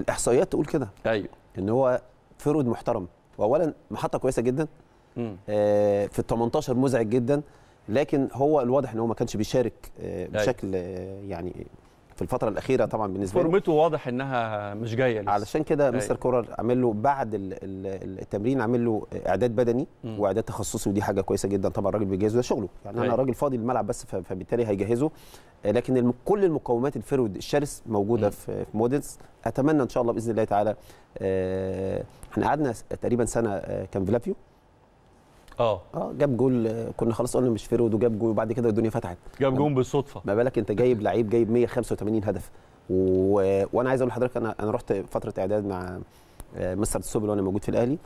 الاحصائيات تقول كده ايوه ان هو فرود محترم واولا محطه كويسه جدا آه في ال 18 مزعج جدا لكن هو الواضح ان هو ما كانش بيشارك آه أيوه. بشكل آه يعني في الفتره الاخيره طبعا بالنسبه له فورمته واضح انها مش جايه لسه. علشان كده أيوة. مستر كورر عامل له بعد التمرين عامل له اعداد بدني م. واعداد تخصصي ودي حاجه كويسه جدا طبعا الراجل بيجهزه ده شغله يعني انا أيوة. راجل فاضي الملعب بس فبالتالي هيجهزه لكن الم كل المقومات الفرود الشرس موجوده م. في مودلز اتمنى ان شاء الله باذن الله تعالى آه، احنا قعدنا تقريبا سنه آه، كان فلافيو اه اه جاب جول كنا خلاص قلنا مش فيرود وجاب جول وبعد كده الدنيا فتحت جاب جول بالصدفه ما بالك انت جايب لعيب جايب 185 هدف و... وانا عايز اقول لحضرتك انا انا رحت فتره اعداد مع آه، مستر السوبل وانا موجود في الاهلي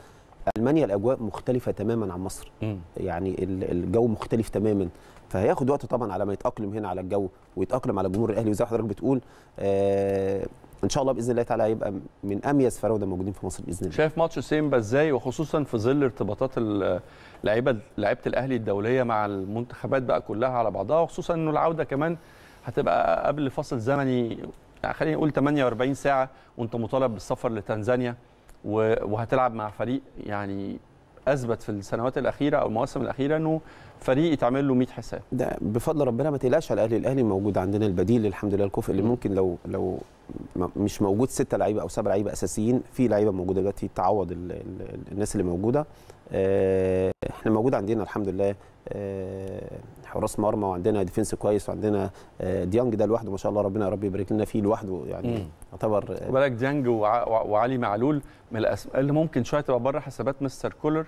المانيا الاجواء مختلفه تماما عن مصر م. يعني الجو مختلف تماما فهياخد وقت طبعا على ما يتاقلم هنا على الجو ويتاقلم على جمهور الاهلي وزي حضرتك بتقول آه ان شاء الله باذن الله تعالى هيبقى من اميز فراوده موجودين في مصر باذن الله شايف ماتش سيمبا ازاي وخصوصا في ظل ارتباطات اللعيبه لعيبه الاهلي الدوليه مع المنتخبات بقى كلها على بعضها وخصوصا انه العوده كمان هتبقى قبل فصل زمني يعني خلينا نقول 48 ساعه وانت مطالب بالسفر لتنزانيا وهتلعب مع فريق يعني اثبت في السنوات الاخيره او المواسم الاخيره انه فريق يتعمل له 100 حساب ده بفضل ربنا ما تقلقش على الاهلي الاهلي موجود عندنا البديل الحمد لله الكفء اللي ممكن لو لو مش موجود ستة لعيبه او سبع لعيبه اساسيين في لعيبه موجوده دلوقتي تعوض الناس اللي موجوده آه، احنا موجود عندنا الحمد لله آه، حراس مرمى وعندنا ديفنس كويس وعندنا آه، ديانج ده لوحده ما شاء الله ربنا يا رب يبارك لنا فيه لوحده يعني يعتبر بالك ديانج وعلي معلول من الاسماء اللي ممكن شويه تبقى بره حسابات مستر كولر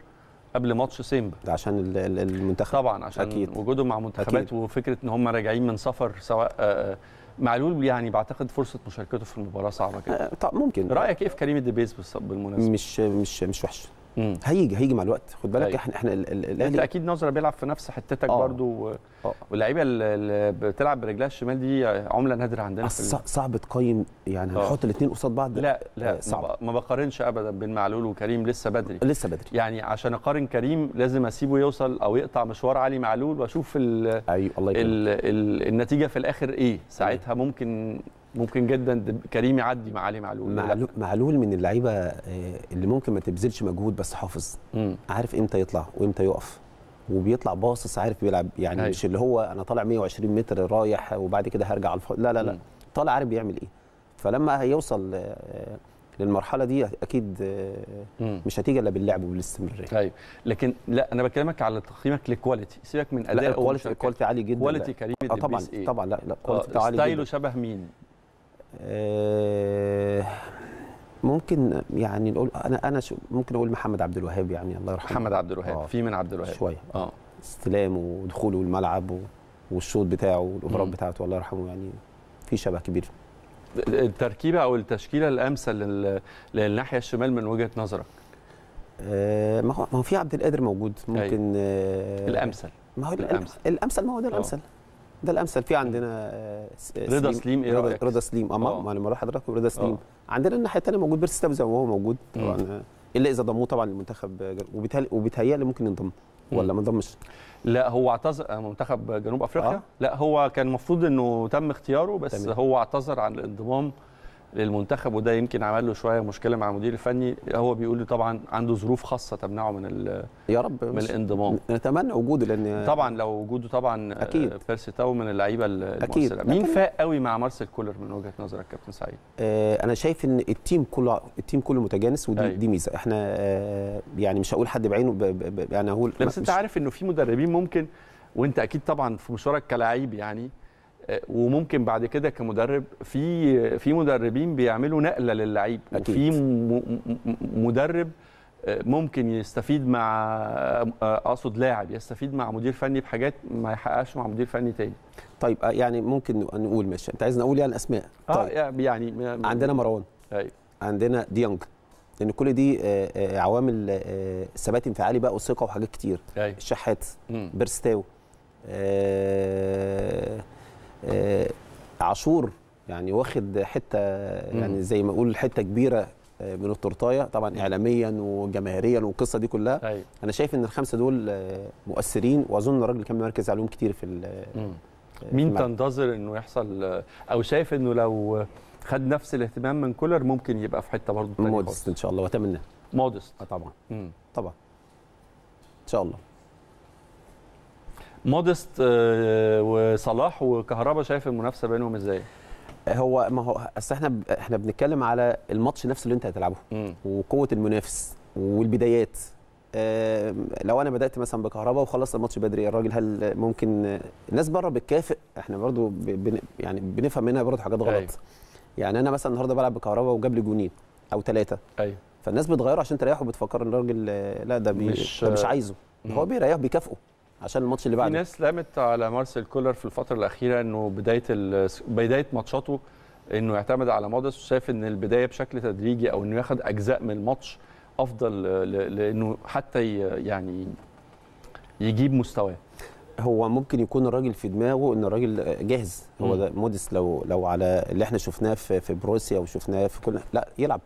قبل ماتش سيمبا ده عشان المنتخب طبعا عشان أكيد. وجودهم مع منتخبات أكيد. وفكره ان هم راجعين من سفر سواء معلول يعني بعتقد فرصه مشاركته في المباراه صعبه جدا آه، طب ممكن رايك ايه في كريم الدبيس بالمناسبه مش مش مش وحش مم. هيجي هيجي مع الوقت خد بالك احنا احنا يعني الاهلي انت اكيد نظره بيلعب في نفس حتتك آه. برضو آه. واللعيبه اللي بتلعب برجلها الشمال دي عمله نادره عندنا صعب تقيم يعني آه. هنحط الاثنين قصاد بعض لا لا آه، صعب ما بقارنش ابدا بين معلول وكريم لسه بدري لسه بدري يعني عشان اقارن كريم لازم اسيبه يوصل او يقطع مشوار علي معلول واشوف ال أيوه الله ال ال النتيجه في الاخر ايه أيوة. ساعتها أيوه. ممكن ممكن جدا كريم يعدي مع علي معلول معلول, معلول من اللعيبه آه، اللي ممكن ما تبذلش مجهود بس حافظ عارف امتى يطلع وامتى يقف وبيطلع باصص عارف بيلعب يعني أيوه. مش اللي هو انا طالع 120 متر رايح وبعد كده هرجع على لا لا لا طالع عارف بيعمل ايه فلما هيوصل آه، للمرحله دي اكيد آه، مش هتيجي الا باللعب وبالاستمراريه أيوه. طيب لكن لا انا بكلمك على تقييمك للكواليتي سيبك من اداء الكواليتي الكواليتي عالي جدا كواليتي كريم طبعا إيه؟ طبعا لا لا كواليتي عالي جدا ستايله شبه مين آه، ممكن يعني نقول انا انا ممكن اقول محمد عبد الوهاب يعني الله يرحمه محمد عبد الوهاب آه. في من عبد الوهاب شويه اه استلامه ودخوله الملعب والشوط بتاعه والاوفرات بتاعته الله يرحمه يعني في شبه كبير التركيبه او التشكيله الامثل للناحيه الشمال من وجهه نظرك آه ما هو في عبد القادر موجود ممكن أيوة. آه الامثل ما هو الامثل, الأمثل ما هو ده الامثل آه. ده الامثل في عندنا آه، رضا سليم ايه رايك؟ رضا سليم ما انا آه. اروح حضراتكم رضا سليم آه. عندنا الناحيه الثانيه موجود بيرس ستاف زي ما هو موجود طبعا الا اذا ضموه طبعا المنتخب وبيتهيألي ممكن ينضم ولا ما انضمش؟ لا هو اعتذر منتخب جنوب افريقيا آه. لا هو كان المفروض انه تم اختياره بس تمام. هو اعتذر عن الانضمام للمنتخب وده يمكن عمل له شويه مشكله مع المدير الفني هو بيقول لي طبعا عنده ظروف خاصه تمنعه من يا رب من الانضمام نتمنى وجوده لان طبعا لو وجوده طبعا اكيد بيرسي آه، تاو من اللعيبه المؤثره أكيد. مين فاق قوي مع مارسيل كولر من وجهه نظرك كابتن سعيد آه انا شايف ان التيم كله التيم كله متجانس ودي أيوه. دي ميزه احنا آه يعني مش هقول حد بعينه ب... ب... ب... انا يعني هقول بس انت عارف انه في مدربين ممكن وانت اكيد طبعا في مشوارك كلاعب يعني وممكن بعد كده كمدرب في في مدربين بيعملوا نقله للعيب وفي مدرب آه، ممكن يستفيد مع آه، اقصد لاعب يستفيد مع مدير فني بحاجات ما يحققش مع مدير فني تاني طيب آه، يعني ممكن نقول ماشي انت عايز نقول يعني اسماء طيب آه يعني عندنا مروان ايوه عندنا ديانج لان كل دي عوامل ثبات انفعالي بقى وثقه وحاجات كتير أيوة. الشحات بيرستاو آه آه، عاشور يعني واخد حته يعني زي ما اقول حته كبيره آه، من التورتايه طبعا اعلاميا وجماهيريا والقصه دي كلها أيوة. انا شايف ان الخمسه دول آه، مؤثرين واظن الراجل كان مركز عليهم كتير في مين تنتظر انه يحصل او شايف انه لو خد نفس الاهتمام من كولر ممكن يبقى في حته برضه مودست ان شاء الله واتمنى مودست طبعا مم. طبعا ان شاء الله مودست آه، وصلاح وكهربا شايف المنافسه بينهم ازاي؟ هو ما هو اصل احنا احنا بنتكلم على الماتش نفسه اللي انت هتلعبه وقوه المنافس والبدايات أه لو انا بدات مثلا بكهرباء وخلصت الماتش بدري الراجل هل ممكن الناس بره بتكافئ احنا برضو بن يعني بنفهم منها برضو حاجات غلط أي. أيوه. يعني انا مثلا النهارده بلعب بكهرباء وجاب لي جونين او ثلاثه ايوه فالناس بتغيره عشان تريحه بتفكر ان الراجل آه، لا ده مش ده مش عايزه مم. هو بيريح بيكافئه عشان الماتش اللي بعده في ناس لامت على مارسيل كولر في الفتره الاخيره انه بدايه بدايه ماتشاته انه يعتمد على مودس وشايف ان البدايه بشكل تدريجي او انه ياخد اجزاء من الماتش افضل لانه حتى يعني يجيب مستواه هو ممكن يكون الراجل في دماغه ان الراجل جاهز هو ده موديس لو لو على اللي احنا شفناه في في بروسيا وشفناه في كل لا يلعب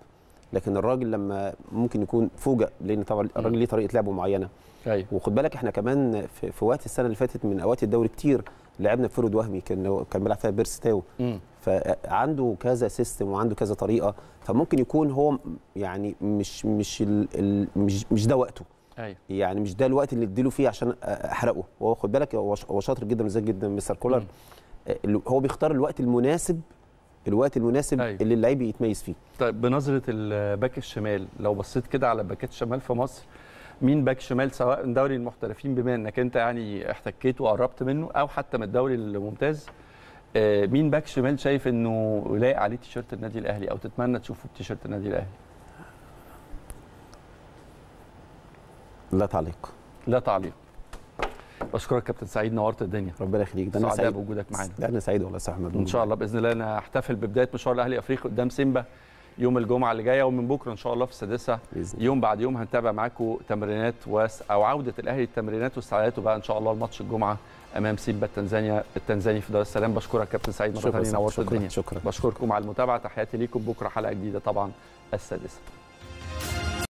لكن الراجل لما ممكن يكون فوجئ لان طبعا الراجل ليه طريقه لعبه معينه أيوة. وخد بالك احنا كمان في, في وقت السنه اللي فاتت من اوقات الدوري كتير لعبنا بفرد وهمي كان كان بيلعب فيها بيرس تاو فعنده كذا سيستم وعنده كذا طريقه فممكن يكون هو يعني مش مش الـ الـ مش مش ده وقته أيوة. يعني مش ده الوقت اللي اديله فيه عشان احرقه هو خد بالك هو شاطر جدا مزاج جدا مستر كولر هو بيختار الوقت المناسب الوقت المناسب أيوة. اللي اللعيب يتميز فيه طيب بنظره الباك الشمال لو بصيت كده على باكات الشمال في مصر مين باك شمال سواء دوري المحترفين بما انك انت يعني احتكيت وقربت منه او حتى من الدوري الممتاز آه، مين باك شمال شايف انه لايق عليه تيشيرت النادي الاهلي او تتمنى تشوفه بتيشيرت النادي الاهلي؟ لا تعليق لا تعليق بشكرك كابتن سعيد نورت الدنيا ربنا يخليك ده انا سعيد بوجودك معانا ده انا سعيد والله يا احمد ان شاء الله باذن الله انا هحتفل ببدايه مشوار الاهلي افريقي قدام سيمبا يوم الجمعه اللي جايه ومن بكره ان شاء الله في السادسه يوم بعد يوم هنتابع معاكم تمرينات واس او عوده الاهلي التمرينات واستعداداته بقى ان شاء الله لماتش الجمعه امام سيبا التنزانيا التنزاني في دار السلام بشكرك كابتن سعيد مره ثانيه نورت الدنيا شكرا بشكركم على المتابعه تحياتي ليكم بكره حلقه جديده طبعا السادسه